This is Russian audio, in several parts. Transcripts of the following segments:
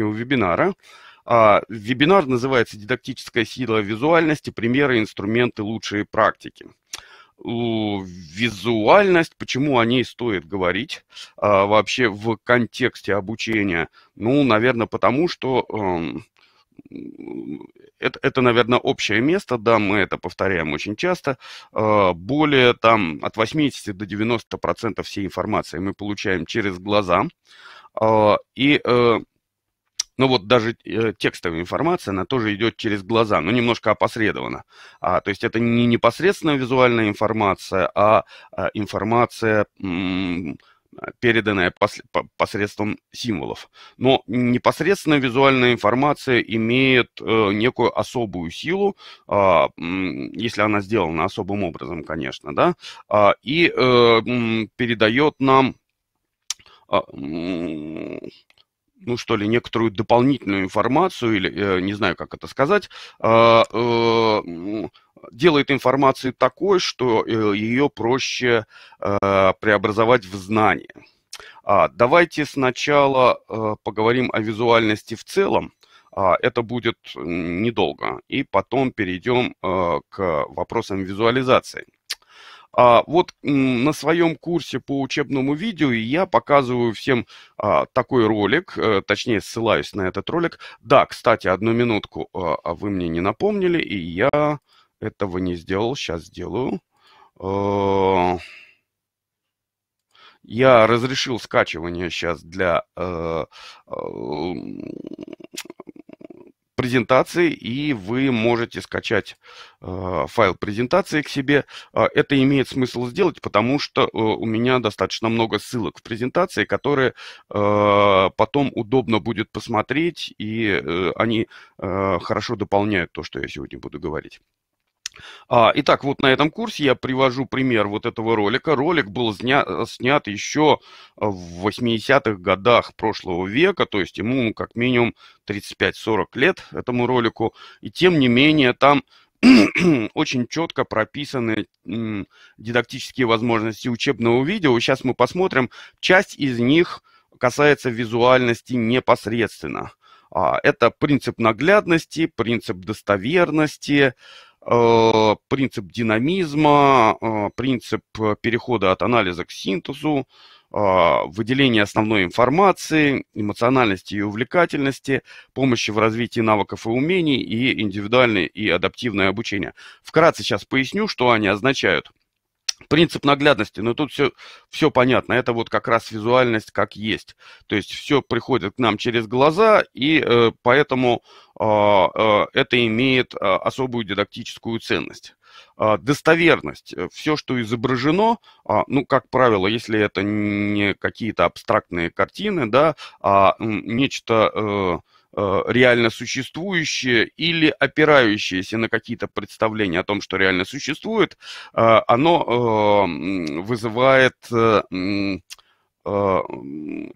сегодняшнего вебинара. А, вебинар называется «Дидактическая сила визуальности. Примеры, инструменты, лучшие практики». Визуальность, почему о ней стоит говорить а, вообще в контексте обучения? Ну, наверное, потому что эм, это, это, наверное, общее место, да, мы это повторяем очень часто. А, более там от 80 до 90 процентов всей информации мы получаем через глаза. И э, но ну, вот даже э, текстовая информация, она тоже идет через глаза, но немножко опосредованно. А, то есть это не непосредственно визуальная информация, а, а информация, переданная пос- посредством символов. Но непосредственно визуальная информация имеет э, некую особую силу, э, если она сделана особым образом, конечно, да, э, и э, передает нам... Э, ну что ли, некоторую дополнительную информацию, или э, не знаю, как это сказать, а, э, делает информацию такой, что э, ее проще преобразовать в знание. А, давайте сначала поговорим о визуальности в целом. А, это будет недолго. И потом перейдем к вопросам визуализации. А, вот на своем курсе по учебному видео я показываю всем а, такой ролик, а, точнее ссылаюсь на этот ролик. Да, кстати, одну минутку, а, а вы мне не напомнили, и я этого не сделал, сейчас сделаю. А, я разрешил скачивание сейчас для э, э, презентации, и вы можете скачать э, файл презентации к себе. А, это имеет смысл сделать, потому что э, у меня достаточно много ссылок в презентации, которые э, потом удобно будет посмотреть, и э, они э, хорошо дополняют то, что я сегодня буду говорить. А, итак, вот на этом курсе я привожу пример вот этого ролика. Ролик был э, снят, еще э, в 80-х годах прошлого века, то есть ему ну, как минимум 35-40 лет этому ролику. И тем не менее там очень четко прописаны дидактические возможности учебного видео. Сейчас мы посмотрим. Часть из них касается визуальности непосредственно. А, это принцип наглядности, принцип достоверности, Э, принцип динамизма, э, принцип э, перехода от анализа к синтезу, а, выделение основной информации, эмоциональности и увлекательности, помощи в развитии навыков и умений и индивидуальное и адаптивное обучение. Вкратце сейчас поясню, что они означают – Принцип наглядности, но тут все, все понятно. Это вот как раз визуальность как есть. То есть все приходит к нам через глаза, и э, поэтому э, э, это имеет э, особую дидактическую ценность. Э, достоверность. Все, что изображено, э, ну, как правило, если это не какие-то абстрактные картины, да, а нечто... Э, Э, реально существующее или опирающееся на какие-то представления о том, что реально существует, э, оно э, вызывает а,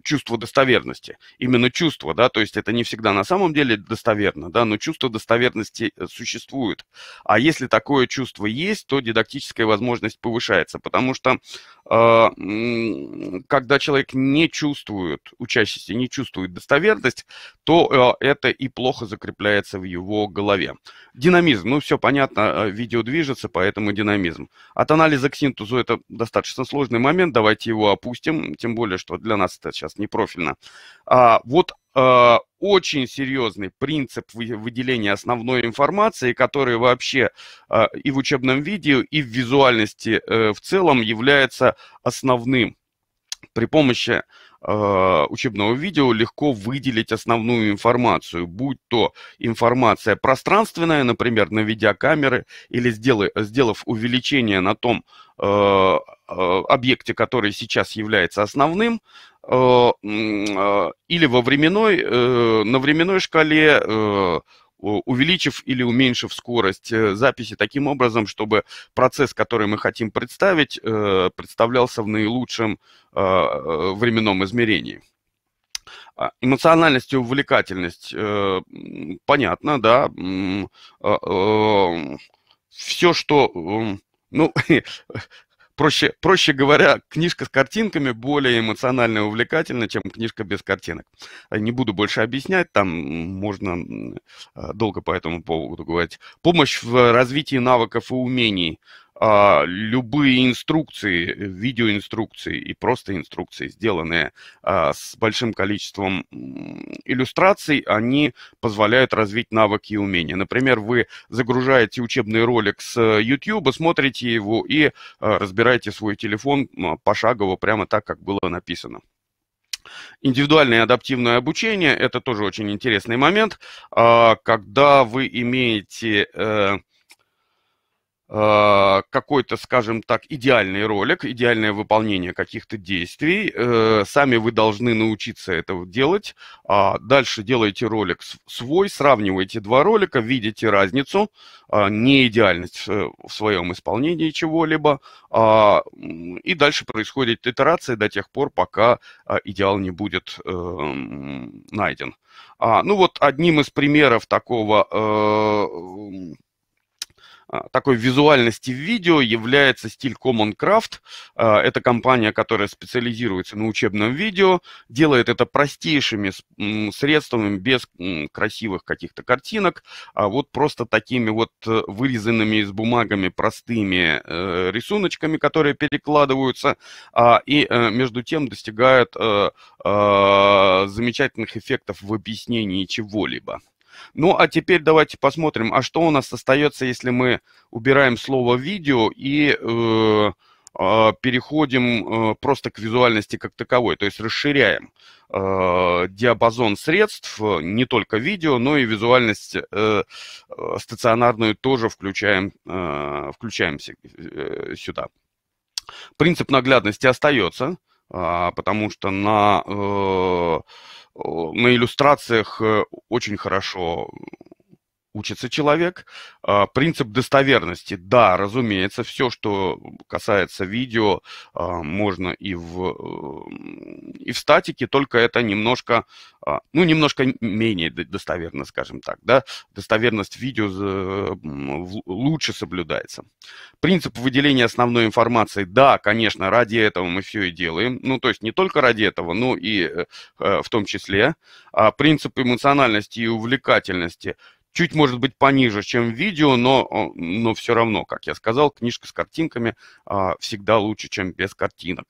чувство достоверности. Именно чувство, да, то есть это не всегда на самом деле достоверно, да, но чувство достоверности э, существует. А если такое чувство есть, то дидактическая возможность повышается, потому что а, когда человек не чувствует, учащийся не чувствует достоверность, то э, это и плохо закрепляется в его голове. Динамизм, ну все понятно, э, видео движется, поэтому динамизм. От анализа к синтезу это достаточно сложный момент, давайте его опустим, тем более, что для нас это сейчас не профильно. А, вот а, очень серьезный принцип выделения основной информации, который вообще а, и в учебном видео, и в визуальности а, в целом является основным при помощи а, учебного видео легко выделить основную информацию, будь то информация пространственная, например, на видеокамеры, или сделай, сделав увеличение на том э, объекте, который сейчас является основным, э, э, или во временной, э, на временной шкале э, увеличив или уменьшив скорость э, записи таким образом, чтобы процесс, который мы хотим представить, э, представлялся в наилучшем э, временном измерении. А, эмоциональность и увлекательность, понятно, да. А, Все, что ну, проще, проще говоря, книжка с картинками более эмоционально и увлекательна, чем книжка без картинок. А не буду больше объяснять, там можно э, долго по этому поводу говорить. Помощь в развитии навыков и умений – а, любые инструкции, э, видеоинструкции и просто инструкции, сделанные а, с большим количеством иллюстраций, они позволяют развить навыки и умения. Например, вы загружаете учебный ролик с э, YouTube, смотрите его и а, разбираете свой телефон пошагово, прямо так, как было написано. Индивидуальное адаптивное обучение – это тоже очень интересный момент, а, когда вы имеете э, а, какой-то, скажем так, идеальный ролик, идеальное выполнение каких-то действий. Э, сами вы должны научиться это делать. а Дальше делаете ролик свой, сравниваете два ролика, видите разницу, а, не идеальность в своем исполнении чего-либо. А, и дальше происходит итерация до тех пор, пока идеал не будет э, найден. Ну вот одним из примеров такого э, а, такой визуальности в видео является стиль Common Craft. А, это компания, которая специализируется на учебном видео, делает это простейшими средствами, без красивых каких-то картинок, а вот просто такими вот э, вырезанными из бумагами простыми э, рисуночками, которые перекладываются, а, и э, между тем достигают замечательных эффектов в объяснении чего-либо. Ну а теперь давайте посмотрим, а что у нас остается, если мы убираем слово видео и э, а, переходим э, просто к визуальности как таковой, то есть расширяем э, диапазон средств, э, не только видео, но и визуальность э, э стационарную тоже включаем, э, включаем э, сюда. Принцип наглядности остается, а, потому что на Э, на иллюстрациях э, очень хорошо учится человек. А, принцип достоверности. Да, разумеется, все, что касается видео, а, можно и в, э, и в статике, только это немножко, а, ну, немножко менее достоверно, скажем так. Да? Достоверность видео лучше соблюдается. Принцип выделения основной информации. Да, конечно, ради этого мы все и делаем. Ну, то есть не только ради этого, но и э, э, в том числе. Принцип эмоциональности и увлекательности чуть, может быть, пониже, чем видео, но, но все равно, как я сказал, книжка с картинками а, всегда лучше, чем без картинок.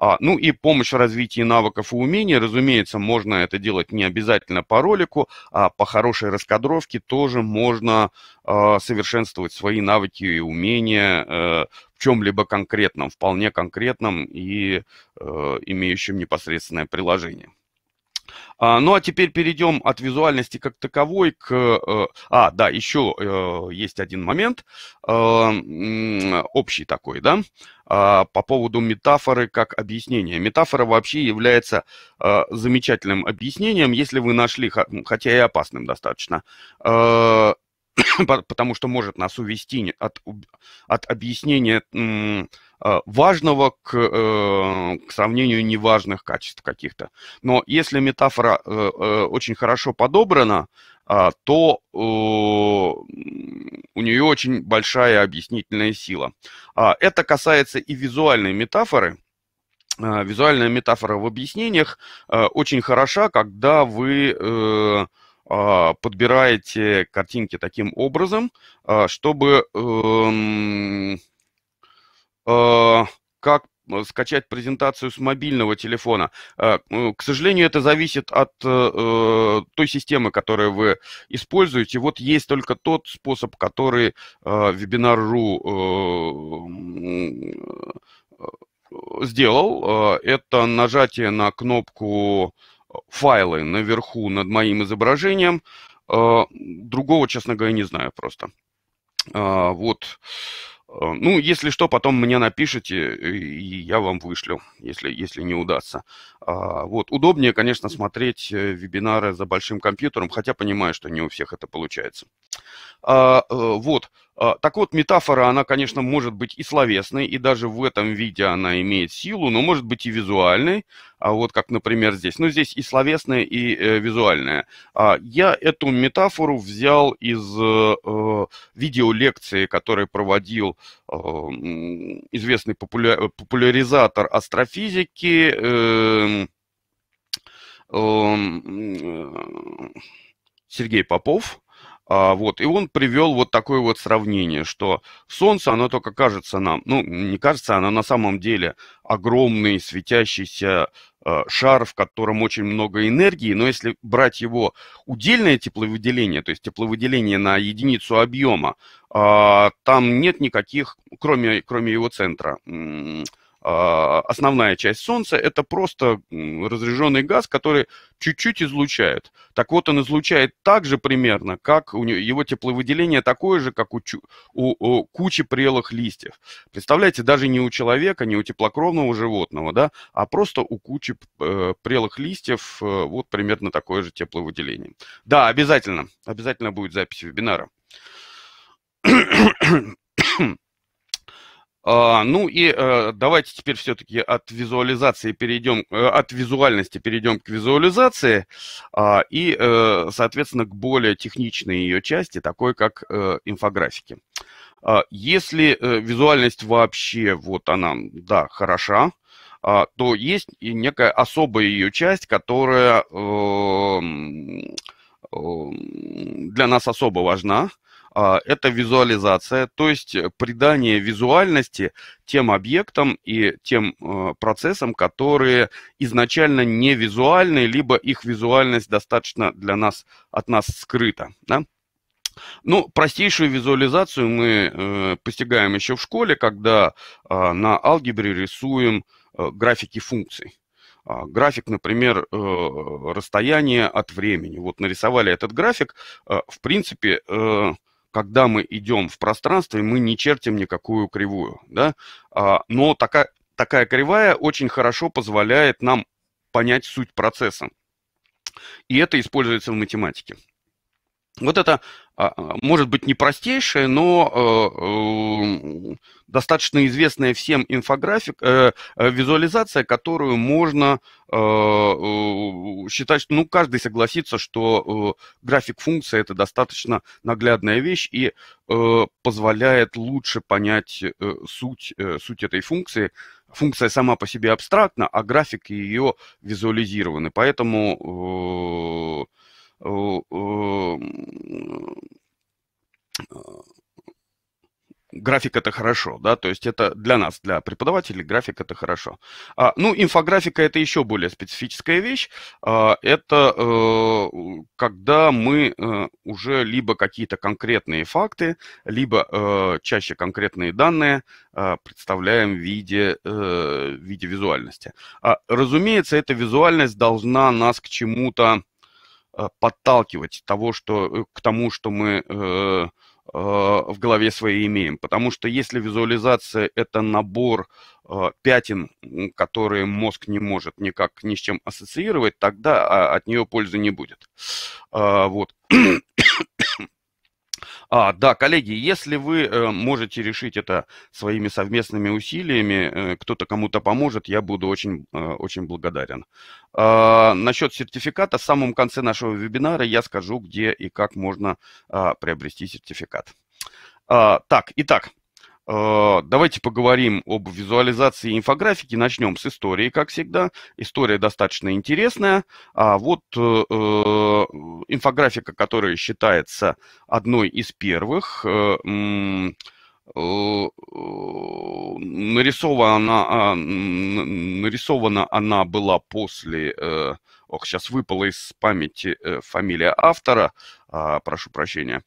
А, ну и помощь в развитии навыков и умений, разумеется, можно это делать не обязательно по ролику, а по хорошей раскадровке тоже можно а, совершенствовать свои навыки и умения а, в чем-либо конкретном, вполне конкретном и а, имеющем непосредственное приложение. А, ну а теперь перейдем от визуальности как таковой к... Э, а, да, еще э, есть один момент, э, общий такой, да, а, по поводу метафоры как объяснения. Метафора вообще является замечательным объяснением, если вы нашли, хотя и опасным достаточно, потому что может нас увести от, от объяснения а, важного к, э, к сравнению неважных качеств каких-то. Но если метафора э, э, очень хорошо подобрана, а, то у нее очень большая объяснительная сила. А, это касается и визуальной метафоры. Визуальная метафора в объяснениях очень хороша, когда вы а, подбираете картинки таким образом, а, чтобы эм, а, как э, скачать презентацию с мобильного телефона. Ну, к сожалению, это зависит от э, той системы, которую вы используете. Вот есть только тот способ, который э, э, сделал. Это нажатие на кнопку файлы наверху над моим изображением. Э, другого, честно говоря, не знаю просто. А, вот. Э, ну, если что, потом мне напишите, и я вам вышлю, если, если не удастся. А, вот. Удобнее, конечно, смотреть э, вебинары за большим компьютером, хотя понимаю, что не у всех это получается. А, э, вот. А, так вот, метафора, она, конечно, может быть и словесной, и даже в этом виде она имеет силу, но может быть и визуальной, а вот как, например, здесь. но ну, здесь и словесная, и э, визуальная. А, я эту метафору взял из э, видеолекции, которые проводил э, известный популяризатор астрофизики. Эм, эм, Сергей Попов, а, вот. И он привел вот такое вот сравнение, что Солнце, оно только кажется нам, ну, не кажется, оно на самом деле огромный светящийся а, шар, в котором очень много энергии, но если брать его удельное тепловыделение, то есть тепловыделение на единицу объема, а, там нет никаких, кроме, кроме его центра, а, основная часть Солнца, это просто разряженный газ, который чуть-чуть излучает. Так вот, он излучает так же примерно, как у него, его тепловыделение такое же, как у, у, у кучи прелых листьев. Представляете, даже не у человека, не у теплокровного животного, да, а просто у кучи э, прелых листьев э, вот примерно такое же тепловыделение. Да, обязательно, обязательно будет запись вебинара. А, ну и э, давайте теперь все-таки от визуализации перейдем, э, от визуальности перейдем к визуализации а, и, э, соответственно, к более техничной ее части, такой как инфографики. А, если визуальность вообще, вот она, да, хороша, то есть и некая особая ее часть, которая эм, эм, для нас особо важна, а, это визуализация, то есть э, придание визуальности тем объектам и тем э, процессам, которые изначально не визуальны, либо их визуальность достаточно для нас, от нас скрыта. Да? Ну, простейшую визуализацию мы э, постигаем еще в школе, когда э, на алгебре рисуем э, графики функций а, график, например, э, расстояние от времени. Вот нарисовали этот график. В принципе, когда мы идем в пространстве, мы не чертим никакую кривую, да, а, но такая, такая кривая очень хорошо позволяет нам понять суть процесса. И это используется в математике. Вот это а, а, может быть не простейшая, но э, э, достаточно известная всем инфографик, э, визуализация, которую можно считать, что ну, каждый согласится, что график функции это достаточно наглядная вещь и позволяет лучше понять суть, суть этой функции. Функция сама по себе абстрактна, а график ее визуализированы. Поэтому Э, график это хорошо, да, то есть это для нас, для преподавателей, график это хорошо. А, ну, инфографика это еще более специфическая вещь. А, это э, когда мы э, уже либо какие-то конкретные факты, либо э, чаще конкретные данные э, представляем в виде, э, в виде визуальности. А, разумеется, эта визуальность должна нас к чему-то Э, подталкивать того, что, э, к тому, что мы э, в голове своей имеем. Потому что если визуализация – это набор пятен, которые мозг не может никак ни с чем ассоциировать, тогда а, от нее пользы не будет. А, вот. А, да, коллеги, если вы э, можете решить это своими совместными усилиями, э, кто-то кому-то поможет, я буду очень, э, очень благодарен. Э, насчет сертификата, в самом конце нашего вебинара я скажу, где и как можно э, приобрести сертификат. Э, так, итак. Э, давайте поговорим об визуализации инфографики. Начнем с истории, как всегда. История достаточно интересная. А вот э, э инфографика, которая считается одной из первых, э, э, э, нарисована, а, нарисована она была после... Ох, сейчас выпала из памяти фамилия автора. А, прошу прощения.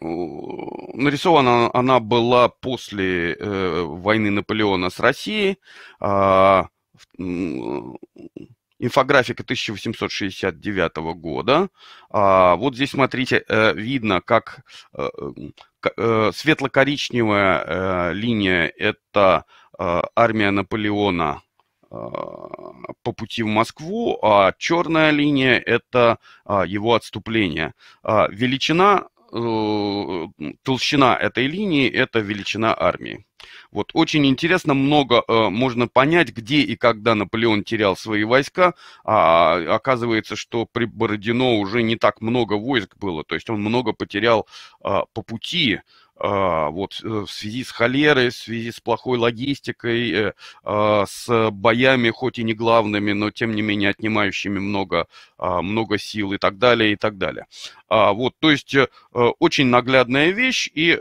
Нарисована она была после э, войны Наполеона с Россией. А, инфографика 1869 года. А, вот здесь, смотрите, э, видно, как э, светло-коричневая линия – это армия Наполеона по пути в Москву, а черная линия – это его отступление. А, величина Э, толщина этой линии – это величина армии. Вот очень интересно, много э, можно понять, где и когда Наполеон терял свои войска. А, оказывается, что при Бородино уже не так много войск было, то есть он много потерял э, по пути. А, вот, э, в связи с холерой, в связи с плохой логистикой, э, а, с боями, хоть и не главными, но тем не менее отнимающими много, а, много сил и так далее, и так далее. Вот, то есть э, очень наглядная вещь, и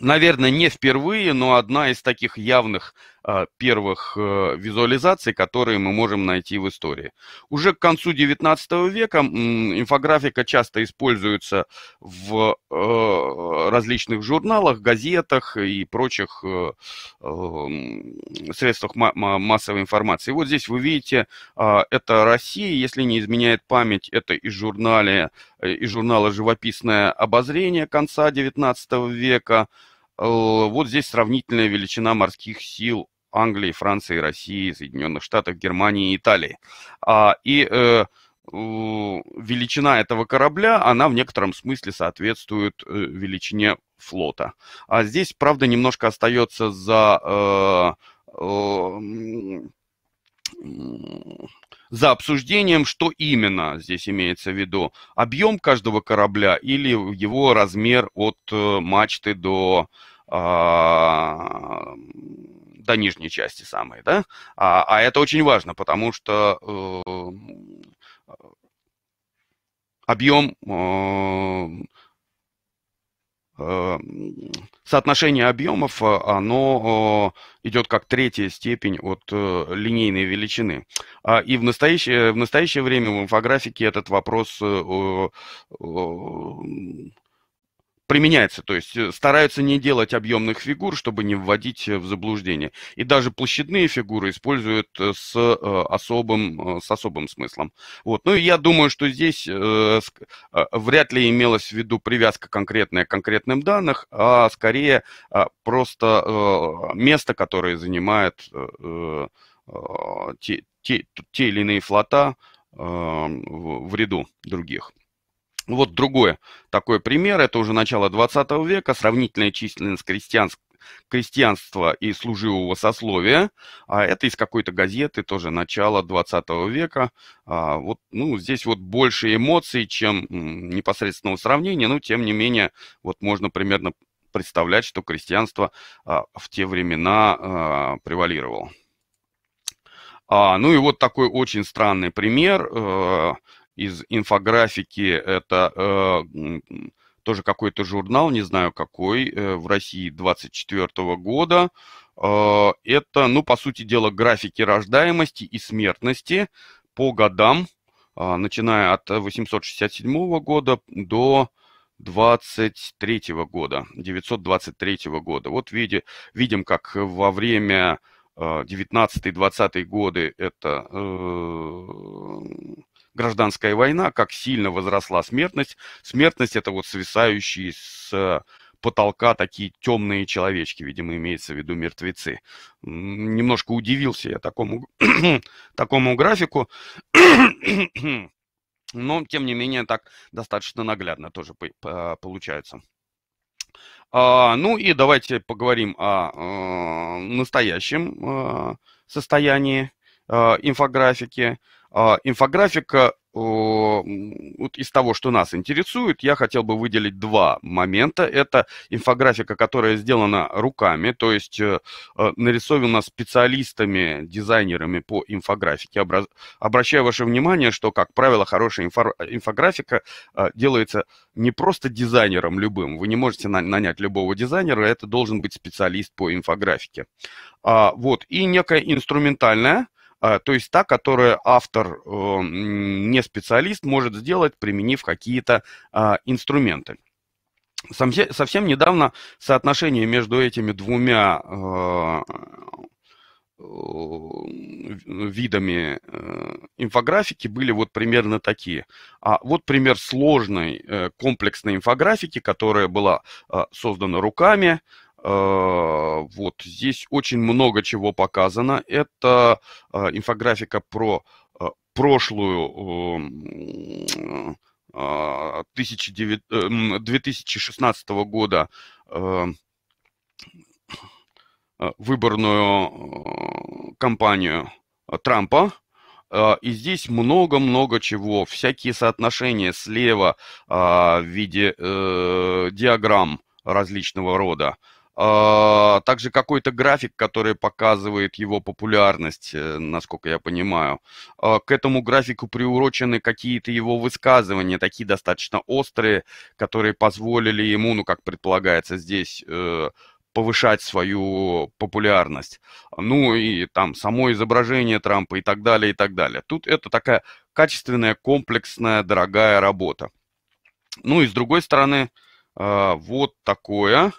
Наверное, не впервые, но одна из таких явных а, первых э, визуализаций, которые мы можем найти в истории. Уже к концу XIX века инфографика часто используется в э, различных журналах, газетах и прочих э, эм, средствах массовой информации. Вот здесь вы видите, а, это Россия, если не изменяет память, это из, журнале, из журнала «Живописное обозрение» конца XIX века, вот здесь сравнительная величина морских сил Англии, Франции, России, Соединенных Штатах, Германии и Италии. А, и э, величина этого корабля, она в некотором смысле соответствует э, величине флота. А здесь, правда, немножко остается за... Э, за обсуждением, что именно здесь имеется в виду. Объем каждого корабля или его размер от э, мачты до а, до нижней части самой, да, а, а это очень важно, потому что э, объем э, э соотношение объемов, э, оно э, идет как третья степень от линейной величины. А, и в настоящее, в настоящее время в инфографике этот вопрос применяется. То есть э, стараются не делать объемных фигур, чтобы не вводить э, в заблуждение. И даже площадные фигуры используют э, с особым, с особым смыслом. Вот. Ну и я думаю, что здесь вряд ли имелась в виду привязка конкретная к конкретным данных, а скорее просто место, которое занимает те, те, те или иные флота в ряду других. Вот другой такой пример, это уже начало 20 века, сравнительная численность крестьянств, крестьянства и служивого сословия. А это из какой-то газеты, тоже начало 20 века. А вот, ну, здесь вот больше эмоций, чем непосредственного сравнения, но тем не менее, вот можно примерно представлять, что крестьянство а, в те времена а, превалировало. А, ну и вот такой очень странный пример. Э, из инфографики, это э, тоже какой-то журнал, не знаю какой, э, в России 24 года. Э, это, ну, по сути дела, графики рождаемости и смертности по годам, э, начиная от 867 года до 23 года, 923 года. Вот види, видим, как во время 19-20 э, годы это э, гражданская война, как сильно возросла смертность. Смертность – это вот свисающие с потолка такие темные человечки, видимо, имеется в виду мертвецы. Немножко удивился я такому, такому графику. Но, тем не менее, так достаточно наглядно тоже получается. А, ну и давайте поговорим о э, настоящем э, состоянии э, инфографики. А, инфографика вот из того, что нас интересует, я хотел бы выделить два момента. Это инфографика, которая сделана руками, то есть э, э, нарисована специалистами, дизайнерами по инфографике. Обращаю ваше внимание, что, как правило, хорошая инфографика э, делается не просто дизайнером любым. Вы не можете нанять любого дизайнера, это должен быть специалист по инфографике. А, вот. И некая инструментальная а, то есть та, которую автор, э, не специалист, может сделать, применив какие-то а, инструменты. Совсем недавно соотношение между этими двумя а, э, видами э, инфографики были вот примерно такие. А вот пример сложной комплексной инфографики, которая была создана руками, Э, вот здесь очень много чего показано. Это э, инфографика про э, прошлую 2016 эм, а, эм, года выборную кампанию Трампа. И здесь много-много чего. Всякие соотношения слева а, в виде диаграмм различного рода. А, также какой-то график, который показывает его популярность, э, насколько я понимаю. А, к этому графику приурочены какие-то его высказывания, такие достаточно острые, которые позволили ему, ну, как предполагается здесь, э, повышать свою популярность. Ну и там само изображение Трампа и так далее, и так далее. Тут это такая качественная, комплексная, дорогая работа. Ну и с другой стороны, а, вот такое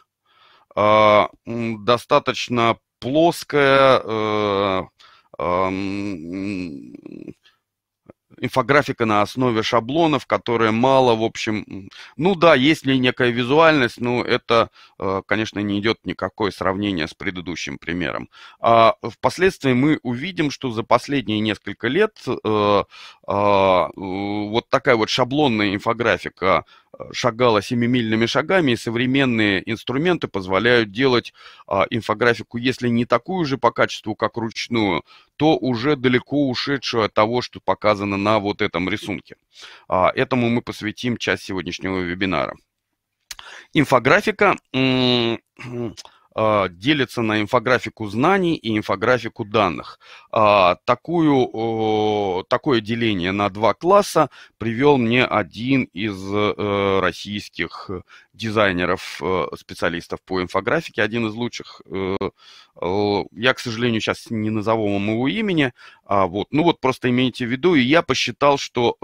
а, достаточно плоская, э, инфографика на основе шаблонов, которые мало, в общем, ну да, есть ли некая визуальность, но это, э, конечно, не идет никакое сравнение с предыдущим примером. А впоследствии мы увидим, что за последние несколько лет э, а, э, вот такая вот шаблонная инфографика шагала семимильными шагами, и современные инструменты позволяют делать а, инфографику, если не такую же по качеству, как ручную, то уже далеко ушедшую от того, что показано на вот этом рисунке. А, этому мы посвятим часть сегодняшнего вебинара. Инфографика А, делится на инфографику знаний и инфографику данных. А, такую, такое деление на два класса привел мне один из э, российских дизайнеров, э, специалистов по инфографике, один из лучших. Э, я, к сожалению, сейчас не назову вам его имени. А вот. Ну вот просто имейте в виду, и я посчитал, что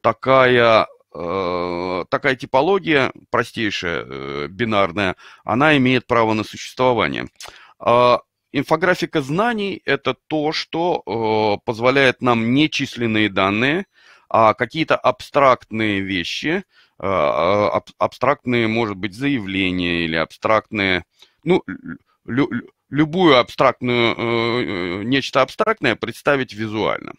такая Э, такая типология, простейшая, э, бинарная, она имеет право на существование. А, инфографика знаний – это то, что э, позволяет нам нечисленные данные, а какие-то абстрактные вещи, абстрактные, может быть, заявления или абстрактные, ну, лю, любую абстрактную, нечто абстрактное представить визуально.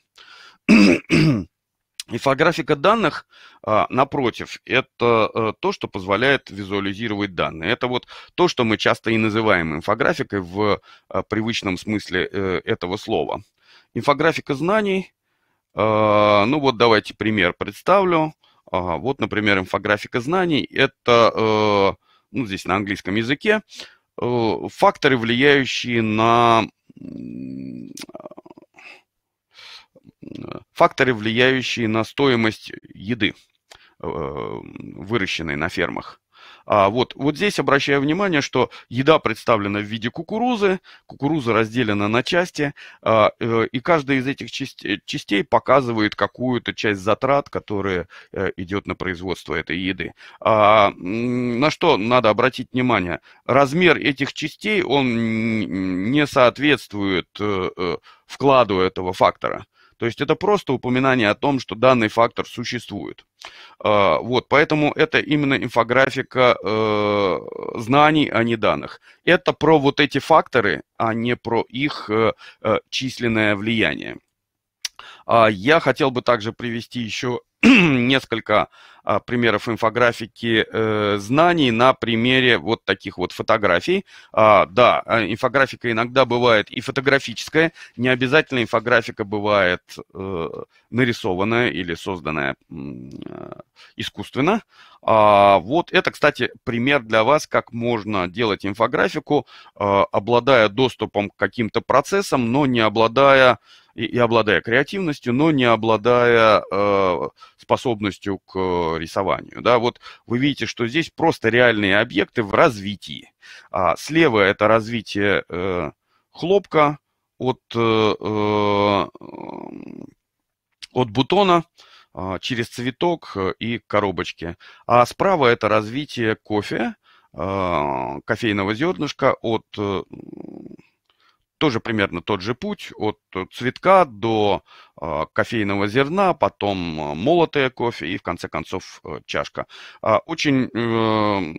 Инфографика данных, а, напротив, это э, то, что позволяет визуализировать данные. Это вот то, что мы часто и называем инфографикой в а, привычном смысле э, этого слова. Инфографика знаний. А, ну вот давайте пример представлю. Вот, например, инфографика знаний. Это, э, ну здесь на английском языке, факторы, влияющие на факторы, влияющие на стоимость еды, э, выращенной на фермах. А вот, вот здесь обращаю внимание, что еда представлена в виде кукурузы, кукуруза разделена на части, а, э, и каждая из этих э, частей показывает какую-то часть затрат, которая идет на производство этой еды. А, на что надо обратить внимание? Размер этих частей, он не соответствует вкладу этого фактора. То есть это просто упоминание о том, что данный фактор существует. А, вот, поэтому это именно инфографика э, знаний, а не данных. Это про вот эти факторы, а не про их э, э численное влияние. А, я хотел бы также привести еще несколько а, примеров инфографики э, знаний на примере вот таких вот фотографий. А, да, а, инфографика иногда бывает и фотографическая, не обязательно инфографика бывает э, нарисованная или созданная искусственно. Вот это, кстати, пример для вас, как можно делать инфографику, обладая доступом к каким-то процессам, но не обладая и, и обладая креативностью, но не обладая э, способностью к э, рисованию. Да, вот вы видите, что здесь просто реальные объекты в развитии. А слева это развитие э, хлопка от, э, э от бутона э, через цветок э, и коробочки. А справа это развитие кофе, а, кофейного зернышка от тоже примерно тот же путь от э, цветка до а, кофейного зерна, потом а, молотое кофе и в конце концов э, чашка. А, очень э,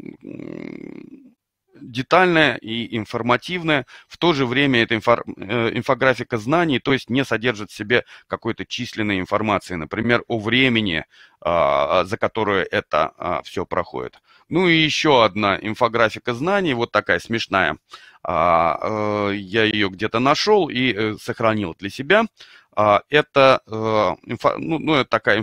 детальная и информативная. В то же время это инфор, э, инфографика знаний, то есть не содержит в себе какой-то численной информации, например, о времени, а, за которое это а, все проходит. Ну и еще одна инфографика знаний, вот такая смешная. А, э, я ее где-то нашел и э, сохранил для себя. Это, ну, ну, это такая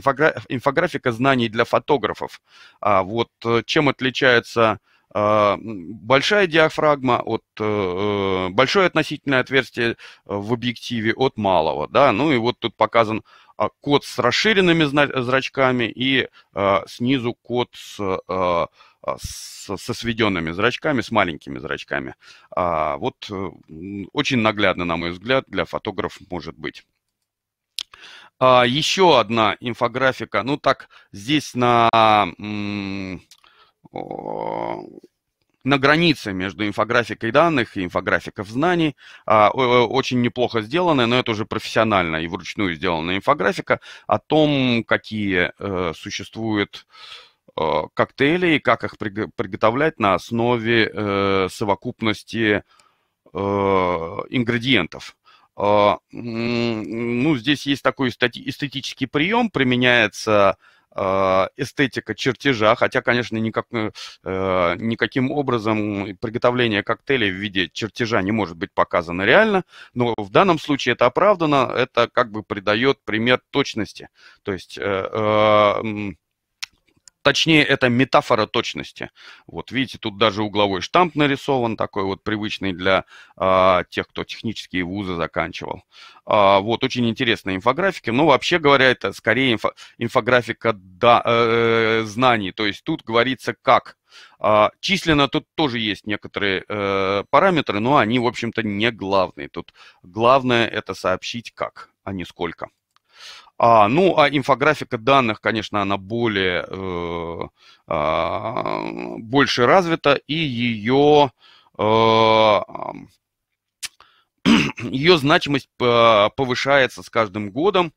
инфографика знаний для фотографов. Вот чем отличается а, большая диафрагма от э, э, большое относительное отверстие э, в объективе от малого, да, ну и вот тут показан а, код с расширенными зрачками и а, снизу код с со сведенными зрачками, с маленькими зрачками. Вот очень наглядно, на мой взгляд, для фотографов может быть. Еще одна инфографика. Ну так, здесь на Э, на границе между инфографикой данных и инфографиков знаний. А, очень неплохо сделанная, но это уже профессионально и вручную сделанная инфографика о том, какие э, существуют э, коктейли и как их приготовлять на основе совокупности ингредиентов. А, ну, здесь есть такой эстетический прием, применяется а, эстетика чертежа, хотя, конечно, никак, э, э никаким образом приготовление коктейлей в виде чертежа не может быть показано реально, но в данном случае это оправдано, это как бы придает пример точности. То есть э, э, Точнее, это метафора точности. Вот видите, тут даже угловой штамп нарисован, такой вот привычный для а, тех, кто технические вузы заканчивал. А, вот, очень интересная инфографика, Но ну, вообще говоря, это скорее инфо, инфографика да, э, э, знаний. То есть тут говорится как. А, численно тут тоже есть некоторые э, параметры, но они, в общем-то, не главные. Тут главное это сообщить как, а не сколько. А, ну, а инфографика данных, конечно, она более, э, э, больше развита, и ее, э, ее значимость повышается с каждым годом,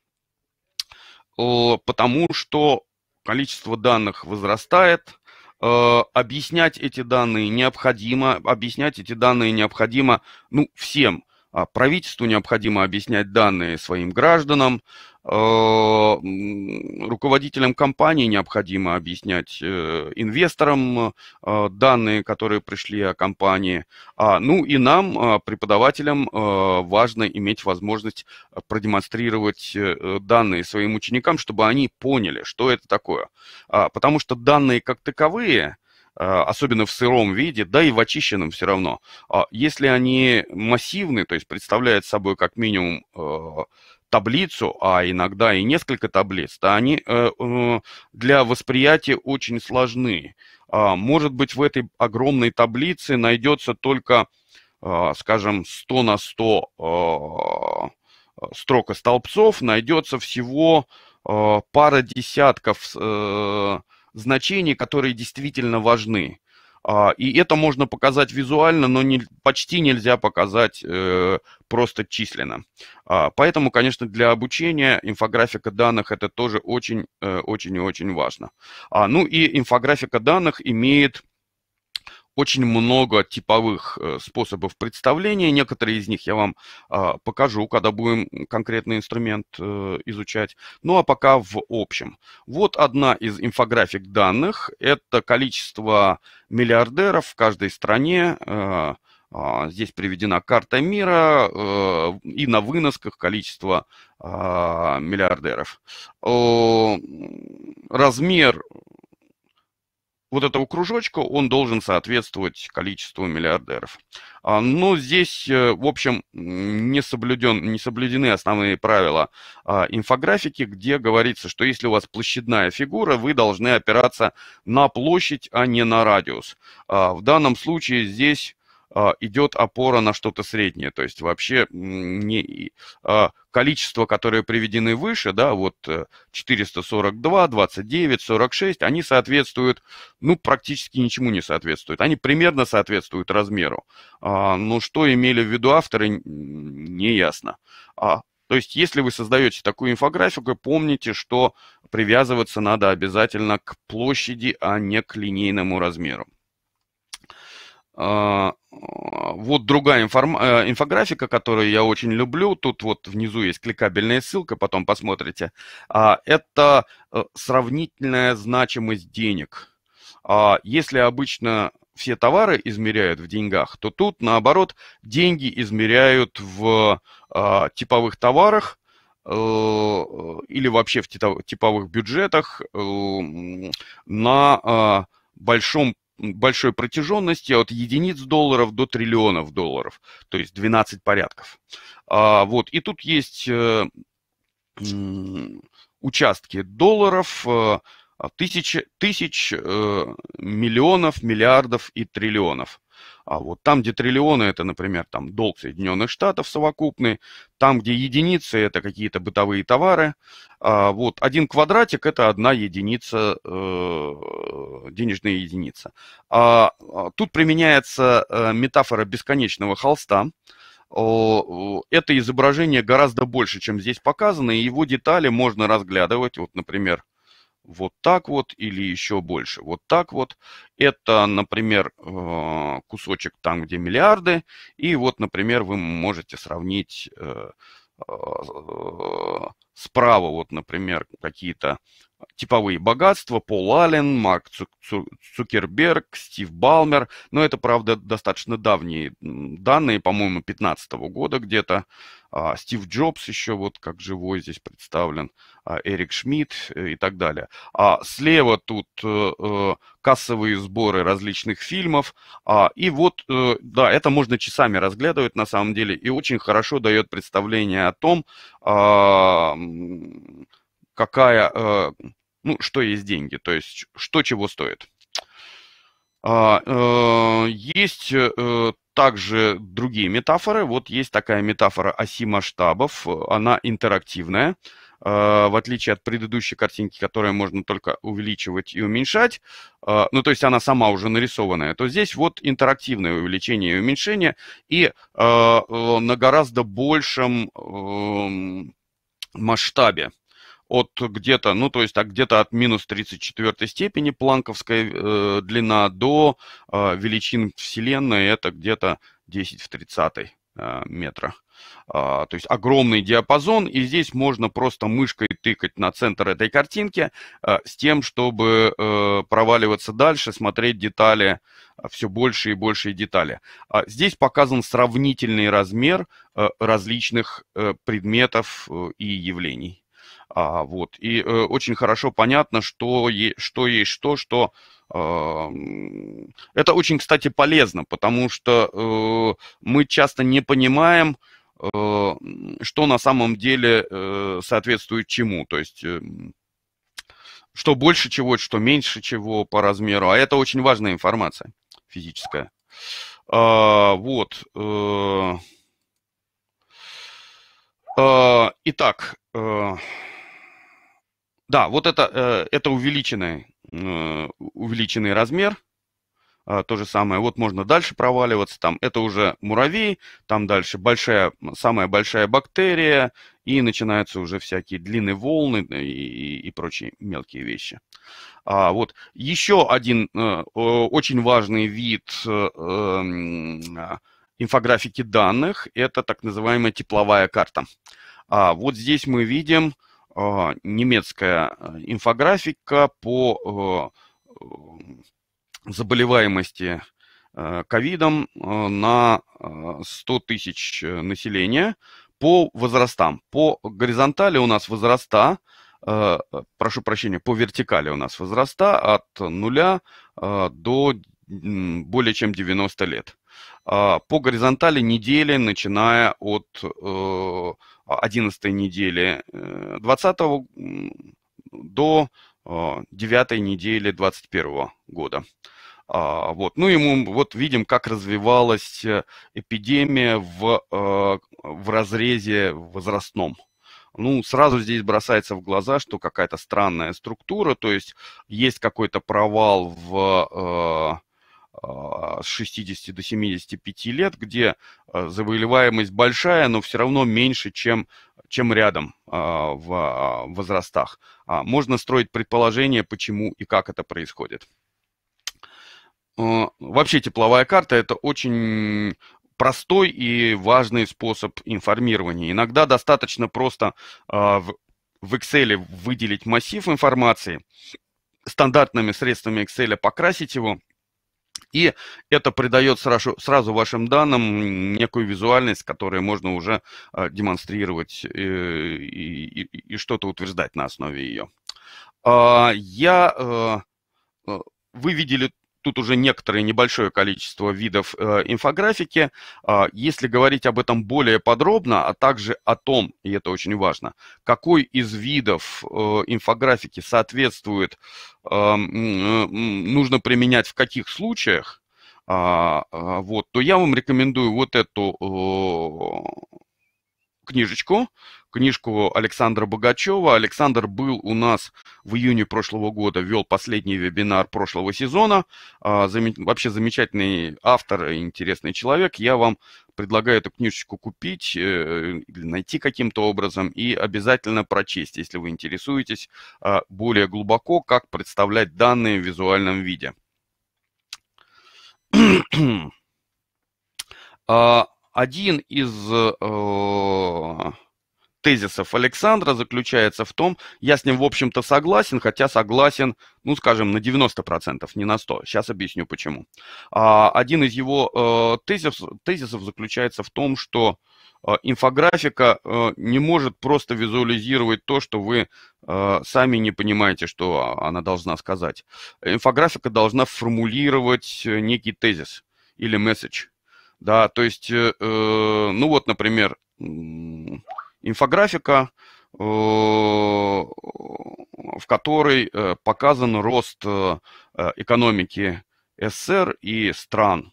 э, потому что количество данных возрастает, э, объяснять эти данные необходимо, объяснять эти данные необходимо, ну, всем – а, правительству необходимо объяснять данные своим гражданам, э, руководителям компании необходимо объяснять э, инвесторам э, данные, которые пришли о компании. А, ну и нам, преподавателям, важно иметь возможность продемонстрировать данные своим ученикам, чтобы они поняли, что это такое. А, потому что данные как таковые Э, особенно в сыром виде, да и в очищенном все равно. А если они массивны, то есть представляют собой как минимум э, таблицу, а иногда и несколько таблиц, то они э, для восприятия очень сложны. А может быть, в этой огромной таблице найдется только, скажем, 100 на 100 строк и столбцов, найдется всего пара десятков значения, которые действительно важны. А, и это можно показать визуально, но не, почти нельзя показать э, просто численно. А, поэтому, конечно, для обучения инфографика данных это тоже очень, э, очень и очень важно. А, ну и инфографика данных имеет очень много типовых э, способов представления. Некоторые из них я вам а, покажу, когда будем конкретный инструмент э, изучать. Ну а пока в общем. Вот одна из инфографик данных. Это количество миллиардеров в каждой стране. Э, а, здесь приведена карта мира и на выносках количество а, миллиардеров. Размер вот этого кружочка, он должен соответствовать количеству миллиардеров. А, но здесь, э, в общем, не, соблюден, не соблюдены основные правила а, инфографики, где говорится, что если у вас площадная фигура, вы должны опираться на площадь, а не на радиус. А, в данном случае здесь идет опора на что-то среднее, то есть вообще не количества, которые приведены выше, да, вот 442, 29, 46, они соответствуют, ну, практически ничему не соответствуют. Они примерно соответствуют размеру. А, но что имели в виду авторы, не ясно. А, то есть, если вы создаете такую инфографику, помните, что привязываться надо обязательно к площади, а не к линейному размеру. А, вот другая информ... Э, инфографика, которую я очень люблю. Тут вот внизу есть кликабельная ссылка, потом посмотрите. А, это э, сравнительная значимость денег. А, если обычно все товары измеряют в деньгах, то тут, наоборот, деньги измеряют в типовых товарах, э, или вообще в типовых бюджетах на большом большой протяженности от единиц долларов до триллионов долларов, то есть 12 порядков. А, вот, и тут есть э, участки долларов, э, тысяч, тысяч э, миллионов, миллиардов и триллионов. А вот там, где триллионы, это, например, там долг Соединенных Штатов совокупный, там, где единицы, это какие-то бытовые товары. А вот один квадратик – это одна единица, э, денежная единица. А, а тут применяется э, метафора бесконечного холста. Это изображение гораздо больше, чем здесь показано, и его детали можно разглядывать. Вот, например, вот так вот или еще больше, вот так вот. Это, например, э, кусочек там, где миллиарды, и вот, например, вы можете сравнить э, э, справа, вот, например, какие-то типовые богатства, Пол Аллен, Марк Цукерберг, Стив Балмер. Но это, правда, достаточно давние данные, по-моему, 2015 года где-то. А, Стив Джобс еще вот как живой здесь представлен, а, Эрик Шмидт э, и так далее. А слева тут э, э, кассовые сборы различных фильмов. А, и вот, да, это можно часами разглядывать на самом деле и очень хорошо дает представление о том, какая, э, ну, что есть деньги, то есть что чего стоит. А, э, есть э, также другие метафоры. Вот есть такая метафора оси масштабов, она интерактивная. Э, в отличие от предыдущей картинки, которую можно только увеличивать и уменьшать, э, ну то есть она сама уже нарисованная, то здесь вот интерактивное увеличение и уменьшение и э, на гораздо большем эм, масштабе от где-то, ну то есть так где-то от минус 34 степени планковская э, длина до э, величин Вселенной, это где-то 10 в 30 э, метрах. А, то есть огромный диапазон, и здесь можно просто мышкой тыкать на центр этой картинки э, с тем, чтобы э, проваливаться дальше, смотреть детали, э, все больше и больше детали. А здесь показан сравнительный размер различных предметов и явлений. А, вот. И э, очень хорошо понятно, что, е, что есть что, что... Э, это очень, кстати, полезно, потому что э, мы часто не понимаем, э, что на самом деле э, соответствует чему. То есть... Э, что больше чего, что меньше чего по размеру. А это очень важная информация физическая. А, вот. Э. А, итак, э, да, вот это, э, это увеличенный, э, увеличенный размер. А, то же самое, вот можно дальше проваливаться, там это уже муравей, там дальше большая, самая большая бактерия, и начинаются уже всякие длинные волны и, и прочие мелкие вещи. А вот еще один э, очень важный вид э, э, инфографики данных – это так называемая тепловая карта. А вот здесь мы видим а, немецкая а, инфографика по э, заболеваемости э, ковидом э, на 100 тысяч населения по возрастам. По горизонтали у нас возраста, прошу прощения, по вертикали у нас возраста от 0 до более чем 90 лет. А, по горизонтали недели, начиная от 11 а, недели 20 э, до 9 а, недели 21 года. А, вот. Ну и мы вот видим, как развивалась э, эпидемия в, в разрезе возрастном. Ну, сразу здесь бросается в глаза, что какая-то странная структура, то есть есть какой-то провал в а, с 60 до 75 лет, где а, заболеваемость большая, но все равно меньше, чем, чем рядом а, в возрастах. Можно строить предположение, почему и как это происходит. Вообще тепловая карта – это очень простой и важный способ информирования. Иногда достаточно просто в Excel выделить массив информации, стандартными средствами Excel покрасить его – и это придает сразу, сразу вашим данным некую визуальность, которую можно уже а, демонстрировать э, и, и, и что-то утверждать на основе ее. А, я, э, э, вы видели Тут уже некоторое небольшое количество видов э, инфографики. А, если говорить об этом более подробно, а также о том, и это очень важно, какой из видов э, инфографики соответствует, э, нужно применять в каких случаях, а, а, вот, то я вам рекомендую вот эту книжечку, книжку Александра Богачева. Александр был у нас в июне прошлого года, вел последний вебинар прошлого сезона. А, вообще замечательный автор интересный человек. Я вам предлагаю эту книжечку купить э, найти каким-то образом и обязательно прочесть, если вы интересуетесь а, более глубоко, как представлять данные в визуальном виде. А, один из э, тезисов Александра заключается в том, я с ним, в общем-то, согласен, хотя согласен, ну, скажем, на 90%, не на 100%. Сейчас объясню, почему. А, один из его э, тезис, тезисов заключается в том, что э, инфографика э, не может просто визуализировать то, что вы сами не понимаете, что она должна сказать. Инфографика должна формулировать некий тезис или месседж. Да, то есть, ну вот, например, Инфографика, э, в которой э, показан рост э, экономики СССР и стран